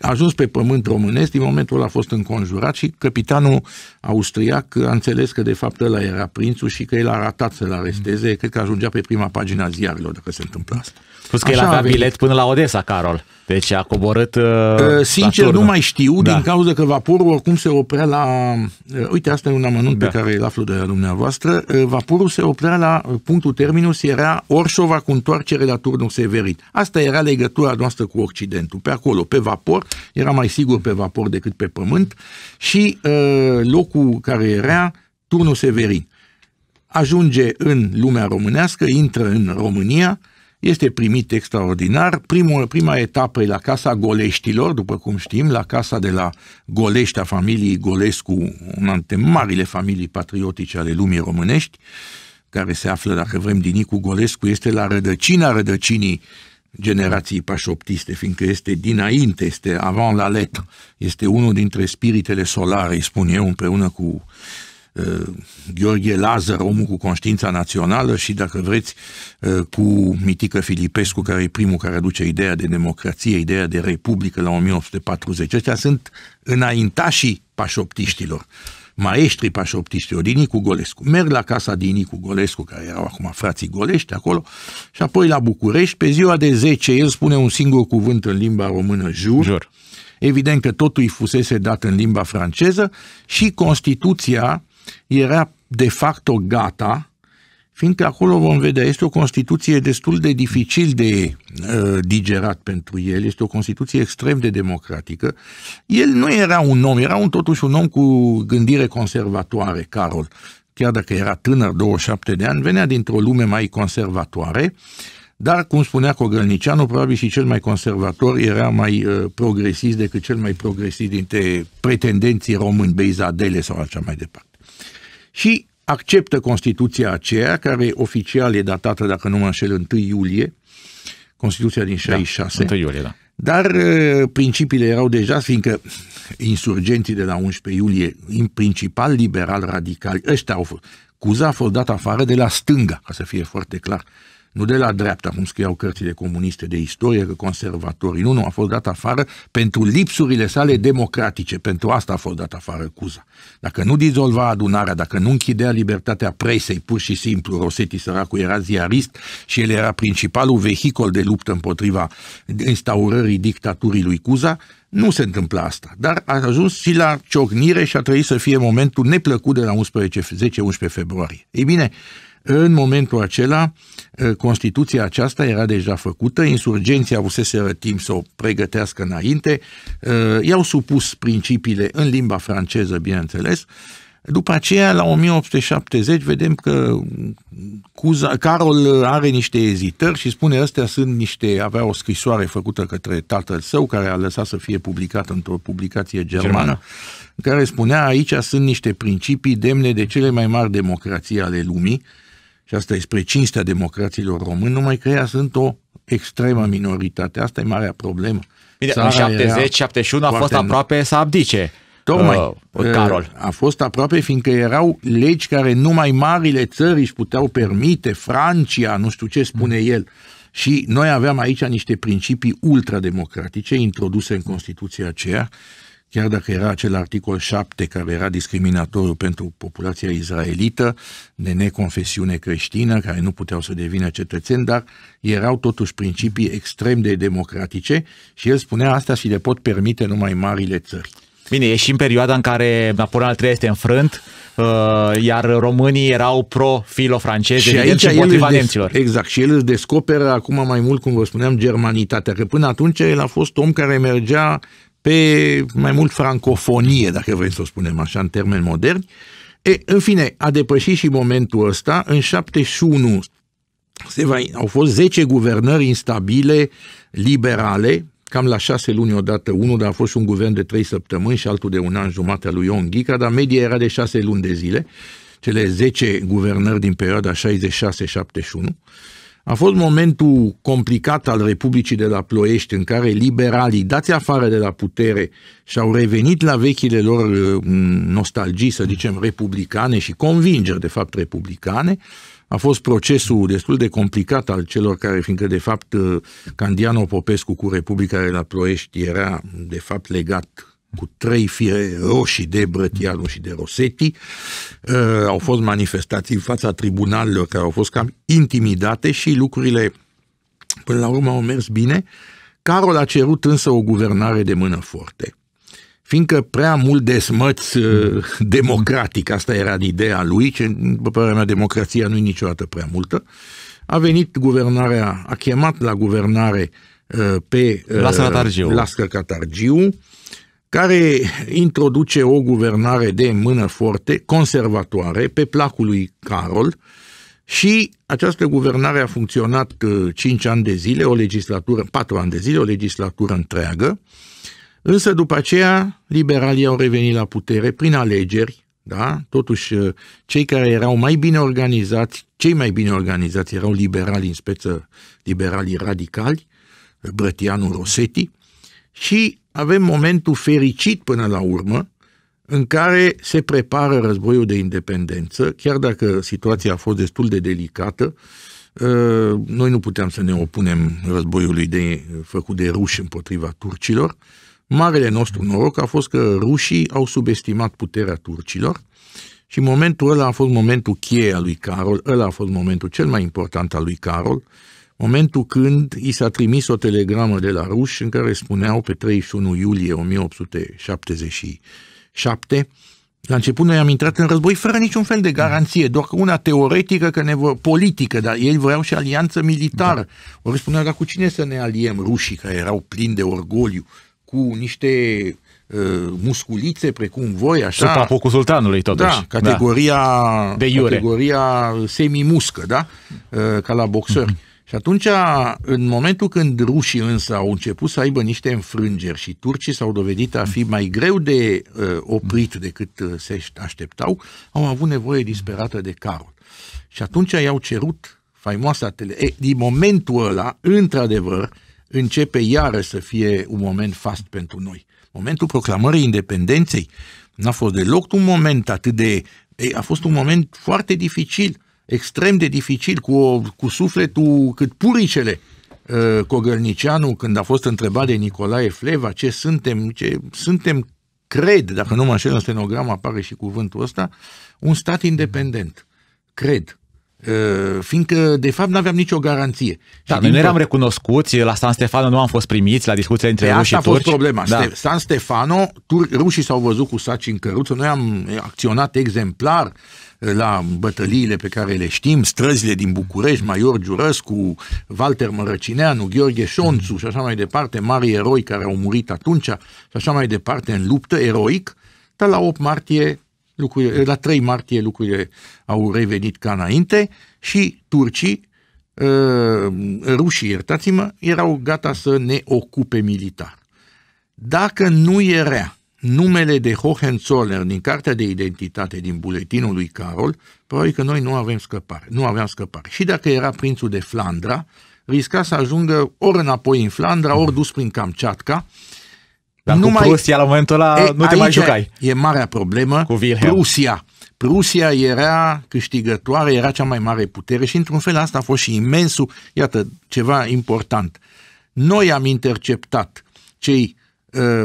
a ajuns pe pământ românesc, din momentul ăla a fost înconjurat și capitanul austriac a înțeles că de fapt ăla era prințul și că el a ratat să-l aresteze, cred că ajungea pe prima pagina ziarilor dacă se întâmpla asta. Plus că Așa el avea venit. bilet până la Odessa, Carol. Deci a coborât uh, uh Sincer, nu mai știu, da. din cauza că vaporul oricum se oprea la... Uh, uite, asta e un amănunt da. pe care îl aflu de la dumneavoastră. Uh, vaporul se oprea la uh, punctul terminus, era Orșova cu întoarcere la turnul Severit. Asta era legătura noastră cu Occidentul. Pe acolo, pe vapor, era mai sigur pe vapor decât pe pământ și uh, locul care era Turnul Severin. Ajunge în lumea românească, intră în România, este primit extraordinar. Primul, prima etapă e la Casa Goleștilor, după cum știm, la casa de la Golești a familiei Golescu, una dintre marile familii patriotice ale lumii românești, care se află, dacă vrem, din Nicu Golescu, este la rădăcina rădăcinii uh, generației pașoptiste, fiindcă este dinainte, este avant la lettre, este unul dintre spiritele solare, îi spun eu, împreună cu uh, Gheorghe Lazar, omul cu conștiința națională și, dacă vreți, uh, cu Mitică Filipescu, care e primul care aduce ideea de democrație, ideea de republică la 1840. Acestea sunt înaintașii pașoptiștilor maestrii Odini cu Golescu. Merg la casa Dinicu Golescu, care erau acum frații Golești acolo, și apoi la București. Pe ziua de 10, el spune un singur cuvânt în limba română, jur. jur. Evident că totul îi fusese dat în limba franceză și Constituția era de facto gata fiindcă acolo vom vedea, este o Constituție destul de dificil de uh, digerat pentru el, este o Constituție extrem de democratică. El nu era un om, era un, totuși un om cu gândire conservatoare, Carol. Chiar dacă era tânăr, 27 de ani, venea dintr-o lume mai conservatoare, dar, cum spunea Cogălnicianu, probabil și cel mai conservator era mai uh, progresist decât cel mai progresist dintre pretendenții români, Beizadele sau așa mai departe. Și acceptă Constituția aceea, care oficial e datată, dacă nu mă înșel, 1 iulie, Constituția din 66. Da, 1 iulie, da. Dar uh, principiile erau deja, fiindcă insurgenții de la 11 iulie, în principal liberal radical ăștia au fost. Cuza a fost dat afară de la stânga, ca să fie foarte clar nu de la dreapta, cum scriau cărțile comuniste de istorie, că conservatorii, nu, nu, a fost dat afară pentru lipsurile sale democratice, pentru asta a fost dat afară Cuza. Dacă nu dizolva adunarea, dacă nu închidea libertatea presei, pur și simplu, Rosetti săracul era ziarist și el era principalul vehicol de luptă împotriva instaurării dictaturii lui Cuza, nu se întâmpla asta, dar a ajuns și la ciocnire și a trăit să fie momentul neplăcut de la 11-10-11 februarie. Ei bine, în momentul acela, ă, Constituția aceasta era deja făcută, insurgenții avuseseră timp să o pregătească înainte, ă, i-au supus principiile în limba franceză, bineînțeles, după aceea, la 1870, vedem că Cuza, Carol are niște ezitări și spune astea sunt niște, avea o scrisoare făcută către tatăl său, care a lăsat să fie publicată într-o publicație germană, germană, care spunea aici sunt niște principii demne de cele mai mari democrații ale lumii, și asta e spre cinstea democrațiilor români, numai că ea sunt o extremă minoritate. Asta e marea problemă. Bine, în 70, 71 a fost aproape să abdice. Tocmai, uh, uh, Carol. a fost aproape fiindcă erau legi care numai marile țări își puteau permite, Francia, nu știu ce spune mm. el. Și noi aveam aici niște principii ultrademocratice introduse în Constituția aceea, chiar dacă era acel articol 7 care era discriminatoriu pentru populația izraelită de neconfesiune creștină, care nu puteau să devină cetățeni, dar erau totuși principii extrem de democratice și el spunea asta și le pot permite numai marile țări. Bine, e și în perioada în care Napoleon al III este înfrânt, uh, iar românii erau pro-filo-francezi, și aici el împotriva nemților. Exact, și el îți descoperă acum mai mult, cum vă spuneam, germanitatea, că până atunci el a fost om care mergea pe mai mult francofonie, dacă vrem să o spunem așa, în termeni moderni. E, în fine, a depășit și momentul ăsta. În 71 se va, au fost 10 guvernări instabile, liberale, cam la 6 luni odată unul, dar a fost și un guvern de 3 săptămâni și altul de un an jumate al lui Ion Ghica, dar media era de 6 luni de zile, cele 10 guvernări din perioada 66-71. A fost momentul complicat al Republicii de la Ploiești, în care liberalii, dați afară de la putere, și-au revenit la vechile lor uh, nostalgii, să zicem, republicane și convingeri, de fapt, republicane. A fost procesul destul de complicat al celor care, fiindcă, de fapt, uh, Candiano Popescu cu Republica de la Ploiești era, de fapt, legat cu trei fire roșii de Brătianu și de Rosetti, uh, au fost manifestații în fața tribunalelor care au fost cam intimidate și lucrurile până la urmă au mers bine. Carol a cerut însă o guvernare de mână forte fiindcă prea mult desmăț uh, democratic, asta era ideea lui, ce, după părerea mea, democrația nu e niciodată prea multă, a venit guvernarea, a chemat la guvernare uh, pe Lască Catargiu, Lască Catargiu care introduce o guvernare de mână forte, conservatoare, pe placul lui Carol și această guvernare a funcționat 5 uh, ani de zile, o legislatură, 4 ani de zile, o legislatură întreagă, însă după aceea liberalii au revenit la putere prin alegeri, da? Totuși, uh, cei care erau mai bine organizați, cei mai bine organizați erau liberali, în speță liberalii radicali, Brătianu Rosetti, și avem momentul fericit până la urmă, în care se prepară războiul de independență, chiar dacă situația a fost destul de delicată, uh, noi nu puteam să ne opunem războiului de, făcut de ruși împotriva turcilor. Marele nostru noroc a fost că rușii au subestimat puterea turcilor și momentul ăla a fost momentul cheie al lui Carol, ăla a fost momentul cel mai important al lui Carol, momentul când i s-a trimis o telegramă de la ruși în care spuneau pe 31 iulie 1877 la început noi am intrat în război fără niciun fel de garanție, doar una teoretică că ne vor, politică, dar ei vreau și alianță militară. Da. Ori spunea, dar cu cine să ne aliem rușii care erau plini de orgoliu, cu niște uh, musculițe precum voi, așa. Sub papocul sultanului, totuși. Da, categoria, da. De iure. categoria semi-muscă, da? Uh, ca la boxări. Mm-hmm. Și atunci, în momentul când rușii însă au început să aibă niște înfrângeri și turcii s-au dovedit a fi mai greu de uh, oprit decât uh, se așteptau, au avut nevoie disperată de carul. Și atunci i-au cerut faimoasa tele... E, din momentul ăla, într-adevăr, începe iară să fie un moment fast pentru noi. Momentul proclamării independenței n-a fost deloc un moment atât de... E, a fost un moment foarte dificil extrem de dificil, cu, o, cu sufletul cât puricele. Uh, Cogălnicianu, când a fost întrebat de Nicolae Fleva ce suntem, ce suntem cred, dacă nu mă înșel în stenogram apare și cuvântul ăsta, un stat independent. Cred. Uh, fiindcă, de fapt, nu aveam nicio garanție. Da, noi nu eram recunoscuți, la San Stefano nu am fost primiți, la discuțiile între ruși și turci. a fost problema. Da. San Stefano, rușii s-au văzut cu saci în căruță, noi am acționat exemplar, uh, la bătăliile pe care le știm, străzile din București, Maior Giurăscu, Walter Mărăcineanu, Gheorghe Șonțu și așa mai departe, mari eroi care au murit atunci și așa mai departe în luptă eroic, dar la 8 martie lucrurile, la 3 martie lucrurile au revenit ca înainte și turcii, uh, rușii, iertați-mă, erau gata să ne ocupe militar. Dacă nu era numele de Hohenzollern din cartea de identitate din buletinul lui Carol, probabil că noi nu avem scăpare, nu aveam scăpare. Și dacă era prințul de Flandra, risca să ajungă ori înapoi în Flandra, ori dus prin Kamchatka. Dar Numai... cu Prusia la momentul ăla e, nu te mai jucai. E marea problemă. Cu Wilhelm. Prusia. Prusia era câștigătoare, era cea mai mare putere și într-un fel asta a fost și imensul, iată, ceva important. Noi am interceptat cei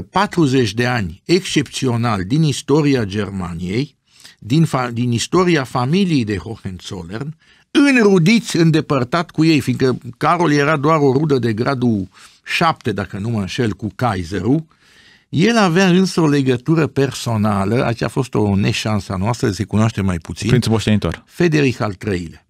40 de ani excepțional din istoria Germaniei, din, fa- din istoria familiei de Hohenzollern, înrudiți, îndepărtat cu ei, fiindcă Carol era doar o rudă de gradul 7, dacă nu mă înșel, cu Kaiserul, el avea însă o legătură personală, aceea a fost o neșansă noastră, se cunoaște mai puțin. Prințul moștenitor. Federic al III-lea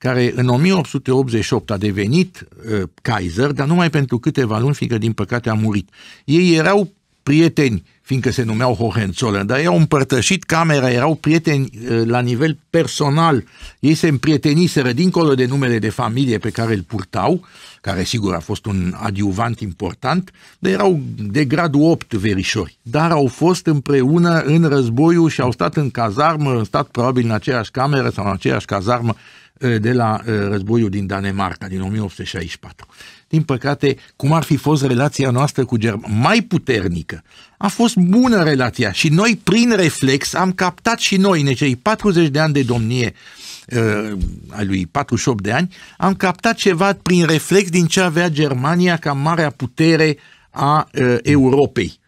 care în 1888 a devenit uh, Kaiser, dar numai pentru câteva luni, fiindcă din păcate a murit. Ei erau prieteni, fiindcă se numeau Hohenzollern, dar ei au împărtășit camera, erau prieteni uh, la nivel personal. Ei se împrieteniseră dincolo de numele de familie pe care îl purtau, care sigur a fost un adiuvant important, dar erau de gradul 8 verișori. Dar au fost împreună în războiul și au stat în cazarmă, au stat probabil în aceeași cameră sau în aceeași cazarmă Eh, de la eh, războiul din Danemarca din 1864. Din păcate, cum ar fi fost relația noastră cu Germania mai puternică, a fost bună relația și noi, prin reflex, am captat și noi, în cei 40 de ani de domnie eh, a lui 48 de ani, am captat ceva prin reflex din ce avea Germania ca marea putere a Europei.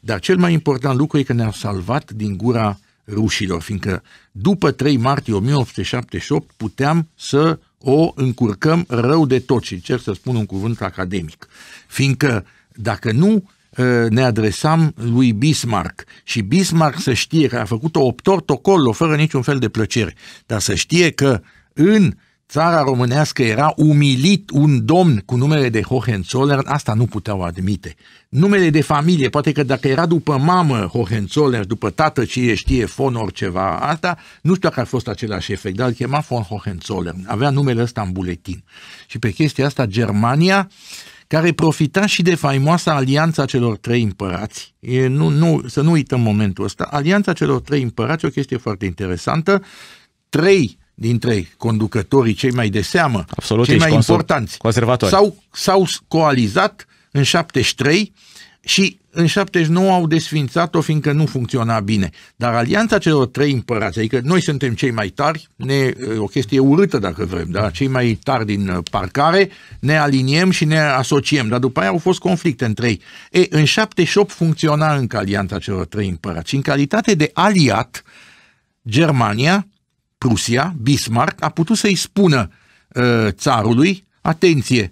Dar cel mai important lucru e că ne-a salvat din gura rușilor, fiindcă după 3 martie 1878 puteam să o încurcăm rău de tot și cer să spun un cuvânt academic, fiindcă dacă nu ă, ne adresam lui Bismarck și Bismarck să știe că a făcut-o optortocolo fără niciun fel de plăcere, dar să știe că în uh, țara românească era umilit un domn cu numele de Hohenzollern, asta nu puteau admite. Numele de familie, poate că dacă era după mamă Hohenzollern, după tată e știe von oriceva asta nu știu dacă a fost același efect, dar îl chema von Hohenzollern, avea numele ăsta în buletin. Și pe chestia asta Germania care profita și de faimoasa alianța celor trei împărați. E, nu, nu, să nu uităm momentul ăsta. Alianța celor trei împărați o chestie foarte interesantă. Trei dintre conducătorii cei mai de seamă, Absolut, cei mai consul, importanți, conservatori. S-au, s-au coalizat în 73 și în 79 au desfințat-o fiindcă nu funcționa bine. Dar alianța celor trei împărați, adică noi suntem cei mai tari, ne, o chestie urâtă dacă vrem, dar cei mai tari din uh, parcare, ne aliniem și ne asociem, dar după aia au fost conflicte între ei. E, în 78 funcționa încă alianța celor trei împărați în calitate de aliat, Germania Prusia, Bismarck, a putut să-i spună uh, țarului, atenție,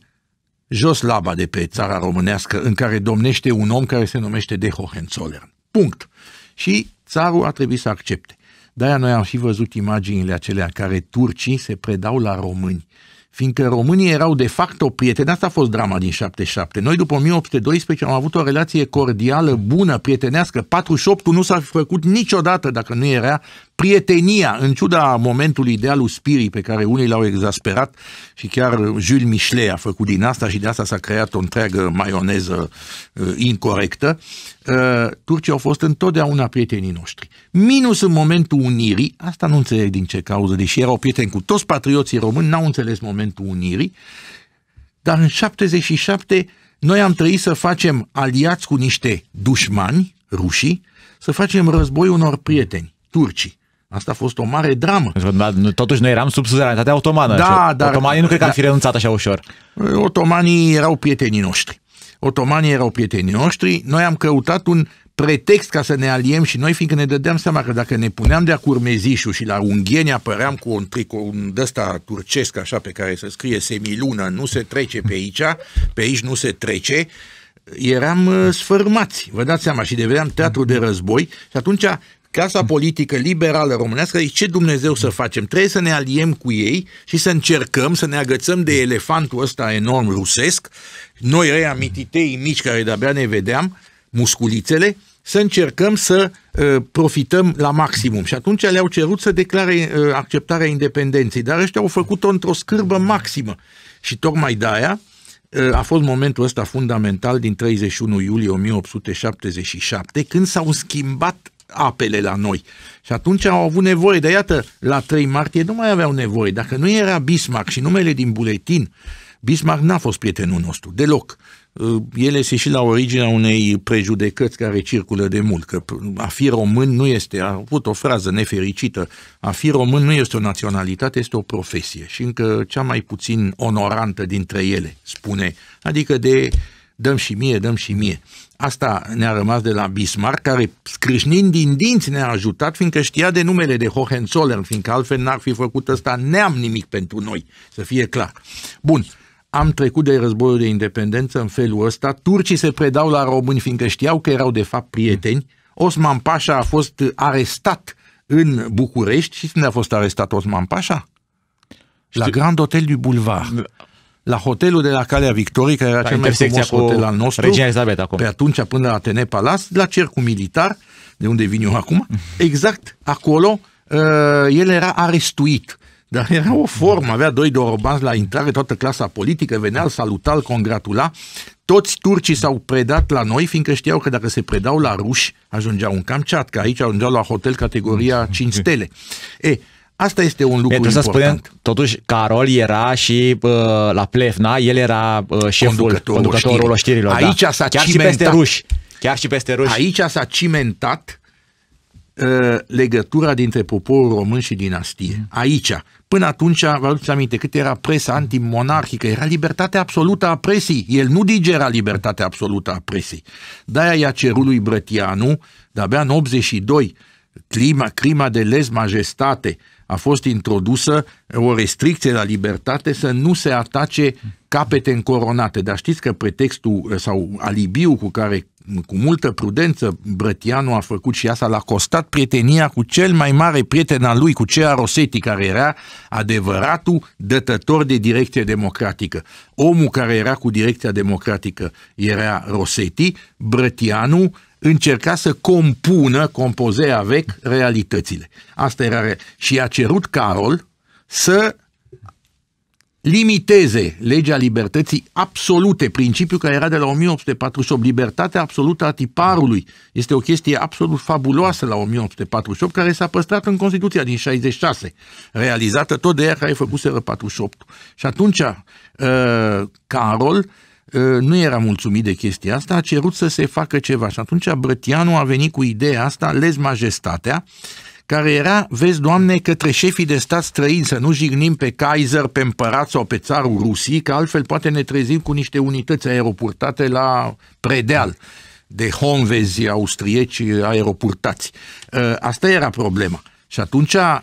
jos laba de pe țara românească în care domnește un om care se numește de Hohenzollern. Punct. Și țarul a trebuit să accepte. De-aia noi am și văzut imaginile acelea în care turcii se predau la români. Fiindcă românii erau de fapt o prietenă. asta a fost drama din 77. Noi după 1812 am avut o relație cordială, bună, prietenească. 48 nu s-a făcut niciodată dacă nu era prietenia, în ciuda momentului de spirii pe care unii l-au exasperat și chiar Jules Michelet a făcut din asta și de asta s-a creat o întreagă maioneză uh, incorrectă, uh, turcii au fost întotdeauna prietenii noștri. Minus în momentul unirii, asta nu înțeleg din ce cauză, deși erau prieteni cu toți patrioții români, n-au înțeles momentul unirii, dar în 77 noi am trăit să facem aliați cu niște dușmani, rușii, să facem război unor prieteni, turcii. Asta a fost o mare dramă. Deci, da, totuși noi eram sub suzeranitatea otomană. Da, dar... Otomanii nu cred că ar da. fi renunțat așa ușor. Otomanii erau prietenii noștri. Otomanii erau prietenii noștri. Noi am căutat un pretext ca să ne aliem și noi, fiindcă ne dădeam seama că dacă ne puneam de-a curmezișul și la unghieni apăream cu un tricou un dăsta turcesc așa pe care se scrie semilună, nu se trece pe aici, pe aici nu se trece, eram uh, sfârmați, vă dați seama, și deveneam teatru de război și atunci clasa politică liberală românească, deci ce Dumnezeu să facem? Trebuie să ne aliem cu ei și să încercăm să ne agățăm de elefantul ăsta enorm rusesc, noi reia mititei mici care de-abia ne vedeam, musculițele, să încercăm să uh, profităm la maximum. Și atunci le-au cerut să declare uh, acceptarea independenței, dar ăștia au făcut-o într-o scârbă maximă. Și tocmai de aia uh, a fost momentul ăsta fundamental din 31 iulie 1877, când s-au schimbat apele la noi. Și atunci au avut nevoie, dar iată, la 3 martie nu mai aveau nevoie. Dacă nu era Bismarck și numele din buletin, Bismarck n-a fost prietenul nostru, deloc. Uh, ele este și la originea unei prejudecăți care circulă de mult, că a fi român nu este, a avut o frază nefericită, a fi român nu este o naționalitate, este o profesie și încă cea mai puțin onorantă dintre ele, spune, adică de dăm și mie, dăm și mie. Asta ne-a rămas de la Bismarck, care scrâșnind din dinți ne-a ajutat, fiindcă știa de numele de Hohenzollern, fiindcă altfel n-ar fi făcut ăsta neam nimic pentru noi, să fie clar. Bun, am trecut de războiul de independență în felul ăsta, turcii se predau la români, fiindcă știau că erau de fapt prieteni, Osman Pașa a fost arestat în București și unde a fost arestat Osman Pașa? La Grand Hotel du Boulevard. Da la hotelul de la Calea Victoriei, care era la cel mai frumos hotel al nostru, Regina Elizabeth, acum. pe atunci până la Atene Palace, la cercul militar, de unde vin eu acum, exact acolo uh, el era arestuit. Dar era o formă, avea doi dorobanți la intrare, toată clasa politică venea, îl saluta, îl congratula. Toți turcii s-au predat la noi, fiindcă știau că dacă se predau la ruși, ajungeau în Kamchatka, aici ajungeau la hotel categoria 5 stele. E, Asta este un lucru Pentru important. să spunem, totuși, Carol era și uh, la Plefna, el era uh, șeful, conducătorul, conducătorul știri. știrilor. Da. Aici da. s-a Chiar cimentat. și peste ruși. Chiar și peste ruși. Aici s-a cimentat ă, legătura dintre poporul român și dinastie. Mm. Aici. Până atunci, vă aduceți aminte, cât era presa antimonarhică, era libertatea absolută a presii. El nu digera libertatea absolută a presii. De-aia i-a cerut lui Brătianu, de-abia în 82, clima, crima de lez majestate, a fost introdusă o restricție la libertate să nu se atace capete încoronate. Dar știți că pretextul sau alibiu cu care cu multă prudență Brătianu a făcut și asta, l-a costat prietenia cu cel mai mare prieten al lui, cu Cea Rosetti, care era adevăratul dătător de direcție democratică. Omul care era cu direcția democratică era Rosetti, Brătianu încerca să compună, compozea avec realitățile. Asta era și a cerut Carol să limiteze legea libertății absolute, principiul care era de la 1848, libertatea absolută a tiparului. Este o chestie absolut fabuloasă la 1848, care s-a păstrat în Constituția din 66, realizată tot de ea care făcuseră 48. Și atunci, uh, Carol Ă, nu era mulțumit de chestia asta, a cerut să se facă ceva și atunci Brătianu a venit cu ideea asta, lez majestatea, care era, vezi, Doamne, către șefii de stat străini, să nu jignim pe Kaiser, pe împărat sau pe țarul Rusii, că altfel poate ne trezim cu niște unități aeropurtate la predeal de honvezi austrieci aeropurtați. Ă, asta era problema. Și atunci, uh,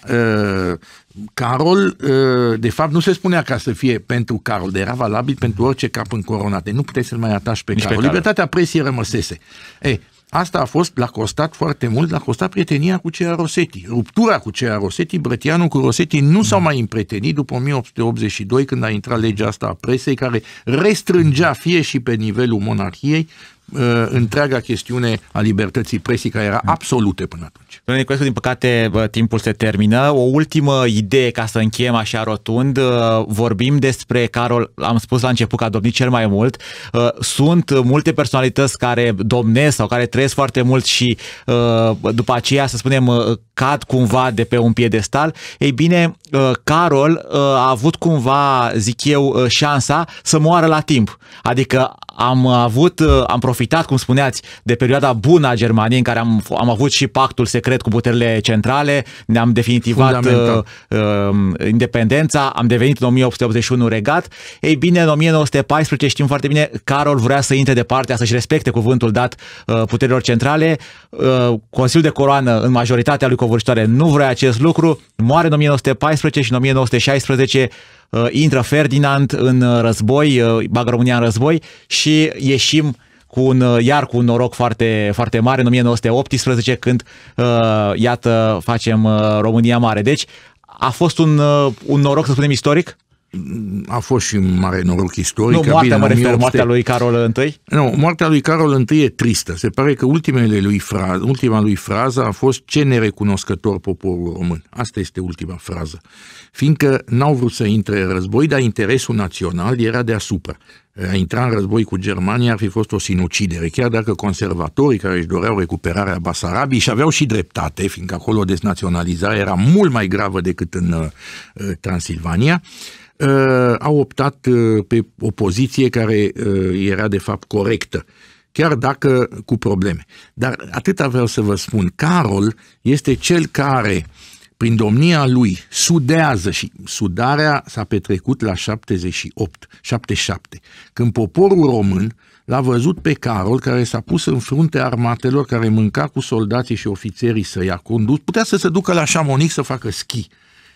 Carol, uh, de fapt, nu se spunea ca să fie pentru Carol, de era valabil pentru orice cap încoronat. Deci nu puteai să-l mai atași pe Nici Carol. Pe Libertatea presiei rămăsese. E, asta a fost, l-a costat foarte mult, l-a costat prietenia cu cea Rosetti. Ruptura cu cea Rosetti, Brătianu cu Rosetti nu s-au mai împretenit după 1882, când a intrat legea asta a presei, care restrângea fie și pe nivelul monarhiei, Uh, întreaga chestiune a libertății presii care era absolută până atunci. Domnule Nicolescu, din păcate timpul se termină. O ultimă idee ca să încheiem așa rotund. Uh, vorbim despre Carol, am spus la început că a domnit cel mai mult. Uh, sunt multe personalități care domnesc sau care trăiesc foarte mult și după aceea, să spunem, cad cumva de pe un piedestal. Ei bine, Carol a avut cumva, zic eu, șansa să moară la timp. Adică am avut, uh, am profitat, cum spuneați, de perioada bună a Germaniei în care am, am avut și pactul secret cu puterile centrale, ne-am definitivat uh, um, independența, am devenit în 1881 regat. Ei bine, în 1914 știm foarte bine, Carol vrea să intre de partea, să-și respecte cuvântul dat uh, puterilor centrale. Uh, Consiliul de Coroană, în majoritatea lui covârșitoare, nu vrea acest lucru. Moare în 1914 și în 1916 Uh, intră Ferdinand în uh, război, uh, bagă România în război și ieșim cu un, iar cu un noroc foarte, foarte mare în 1918 când, iată, facem România mare. Deci a fost un, un noroc, să spunem, istoric? a fost și mare noroc istoric. Nu, moartea, bine, mă refer, moartea lui Carol I? Nu, moartea lui Carol I e tristă. Se pare că ultimele lui frază, ultima lui frază a fost ce nerecunoscător poporul român. Asta este ultima frază. Fiindcă n-au vrut să intre în război, dar interesul național era deasupra. A intra în război cu Germania ar fi fost o sinucidere, chiar dacă conservatorii care își doreau recuperarea Basarabiei și aveau și dreptate, fiindcă acolo deznaționalizarea era mult mai gravă decât în uh, Transilvania, Uh, au optat uh, pe o poziție care uh, era de fapt corectă chiar dacă cu probleme. Dar atâta vreau să vă spun, Carol este cel care, prin domnia lui, sudează și sudarea s-a petrecut la 78, 77, când poporul român l-a văzut pe Carol care s-a pus în frunte armatelor care mânca cu soldații și ofițerii săi a condus, putea să se ducă la Chamonix să facă schi.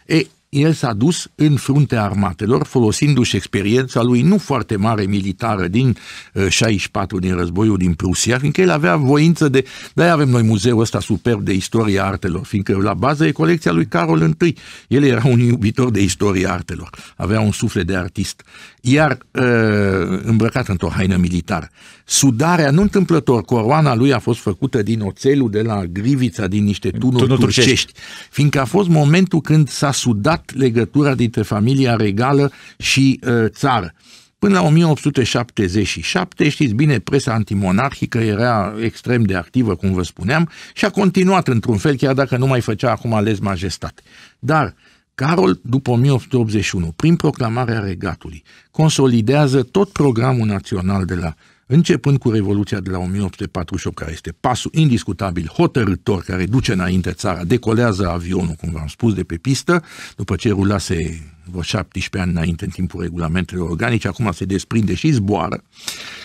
E, el s-a dus în fruntea armatelor, folosindu-și experiența lui nu foarte mare militară din 64, uh, din războiul din Prusia, fiindcă el avea voință de... de avem noi muzeul ăsta superb de istoria artelor, fiindcă la bază e colecția lui Carol I. El era un iubitor de istoria artelor, avea un suflet de artist, iar uh, îmbrăcat într-o haină militară sudarea, nu întâmplător, coroana lui a fost făcută din oțelul de la Grivița, din niște tunuri Tunul turcești, turcești, fiindcă a fost momentul când s-a sudat legătura dintre familia regală și uh, țară. Până la 1877, știți bine, presa antimonarhică era extrem de activă, cum vă spuneam, și a continuat într-un fel, chiar dacă nu mai făcea acum ales majestate. Dar Carol, după 1881, prin proclamarea regatului, consolidează tot programul național de la Începând cu Revoluția de la 1848, care este pasul indiscutabil, hotărător, care duce înainte țara, decolează avionul, cum v-am spus, de pe pistă, după ce rulase vreo 17 ani înainte în timpul regulamentelor organice, acum se desprinde și zboară,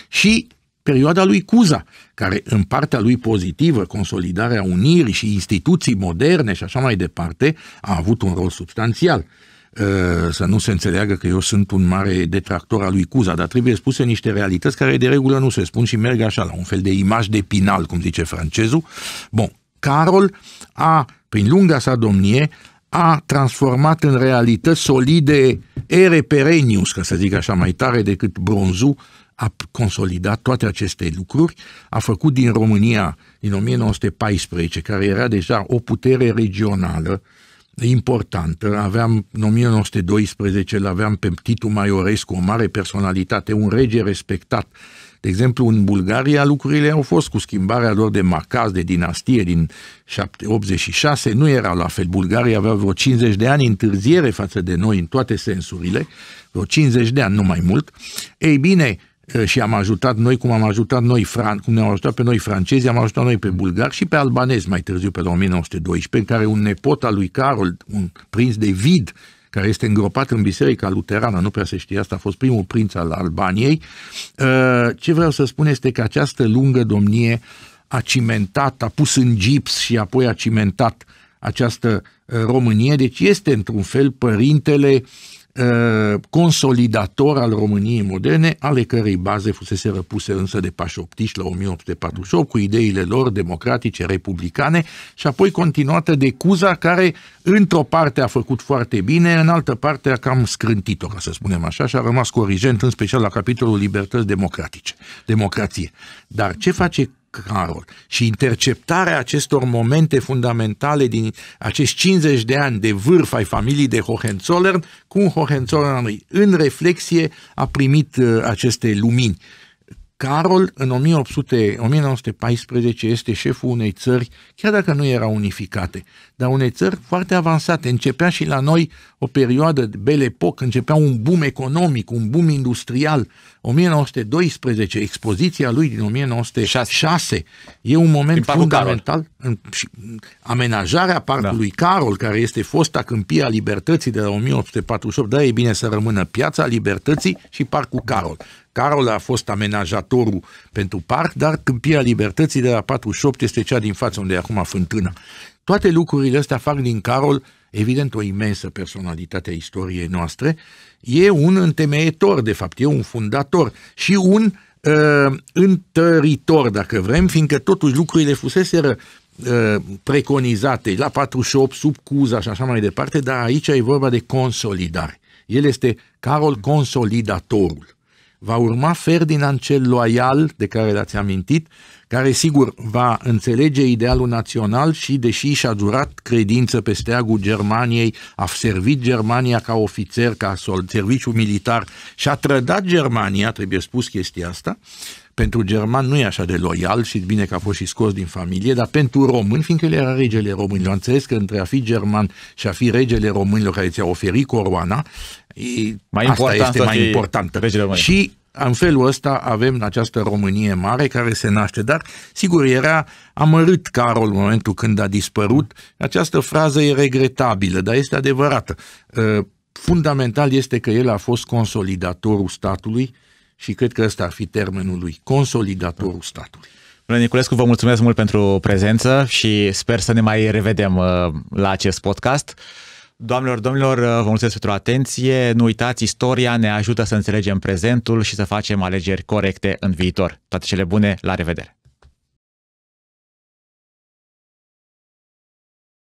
și perioada lui Cuza, care în partea lui pozitivă, consolidarea unirii și instituții moderne și așa mai departe, a avut un rol substanțial. Eh, să nu se înțeleagă că eu sunt un mare detractor al lui Cuza, dar trebuie spuse niște realități care de regulă nu se spun și merg așa, la un fel de imaj de pinal, cum zice francezul. Bun, Carol a, prin lunga sa domnie, a transformat în realități solide ere perenius, ca să zic așa mai tare decât bronzul, a consolidat toate aceste lucruri, a făcut din România, din 1914, care era deja o putere regională, importantă. Aveam, în 1912, aveam pe Titu Maiorescu, o mare personalitate, un rege respectat. De exemplu, în Bulgaria lucrurile au fost cu schimbarea lor de macaz, de dinastie din 86, nu era la fel. Bulgaria avea vreo 50 de ani întârziere față de noi în toate sensurile, vreo 50 de ani, nu mai mult. Ei bine, și am ajutat noi cum am ajutat noi Fran, cum ne-au ajutat pe noi francezi, am ajutat noi pe bulgari și pe albanezi mai târziu pe 1912, în care un nepot al lui Carol, un prinț de vid, care este îngropat în biserica luterană, nu prea se știe asta, a fost primul prinț al Albaniei. Ă, ce vreau să spun este că această lungă domnie a cimentat, a pus în gips și apoi a cimentat această ă, Românie, deci este într-un fel părintele uh, Uh, consolidator al României moderne, ale cărei baze fusese răpuse însă de pașoptiști la 1848 cu ideile lor democratice, republicane și apoi continuată de Cuza care într-o parte a făcut foarte bine, în altă parte a cam scrântit-o, ca să spunem așa, și a rămas corigent în special la capitolul libertăți democratice, democrație. Dar ce face Carol și interceptarea acestor momente fundamentale din acești 50 de ani de vârf ai familiei de Hohenzollern cu Hohenzollern În reflexie a primit uh, aceste lumini. Carol în 1800, 1914 este șeful unei țări, chiar dacă nu era unificate, dar unei țări foarte avansate. Începea și la noi o perioadă de belle epoc, începea un boom economic, un boom industrial 1912, expoziția lui din 1906 6. e un moment fundamental în amenajarea parcului da. Carol, care este fosta câmpie a libertății de la 1848, da, e bine să rămână piața libertății și parcul Carol. Carol a fost amenajatorul pentru parc, dar Câmpia Libertății de la 48 este cea din față unde e acum fântâna. Toate lucrurile astea fac din Carol, evident, o imensă personalitate a istoriei noastre. E un întemeietor, de fapt, e un fundator și un uh, întăritor, dacă vrem, fiindcă totuși lucrurile fuseseră uh, preconizate la 48, sub Cuza și așa mai departe, dar aici e vorba de consolidare. El este Carol Consolidatorul va urma Ferdinand cel loial de care l-ați amintit, care sigur va înțelege idealul național și deși și-a durat credință pe steagul Germaniei, a servit Germania ca ofițer, ca serviciu militar și a trădat Germania, trebuie spus chestia asta, pentru german nu e așa de loial și bine că a fost și scos din familie, dar pentru român, fiindcă el era regele românilor, înțeles că între a fi german și a fi regele românilor care ți-a oferit coroana, E, mai asta este mai importantă. Și în felul ăsta avem această Românie mare care se naște, dar sigur era amărât Carol în momentul când a dispărut. Această frază e regretabilă, dar este adevărată. Uh, fundamental este că el a fost consolidatorul statului și cred că ăsta ar fi termenul lui, consolidatorul statului. Domnule Niculescu, vă mulțumesc mult pentru prezență și sper să ne mai revedem uh, la acest podcast. Doamnelor, domnilor, uh, vă mulțumesc pentru atenție. Nu uitați, istoria ne ajută să înțelegem prezentul și să facem alegeri corecte în viitor. Toate cele bune, la revedere!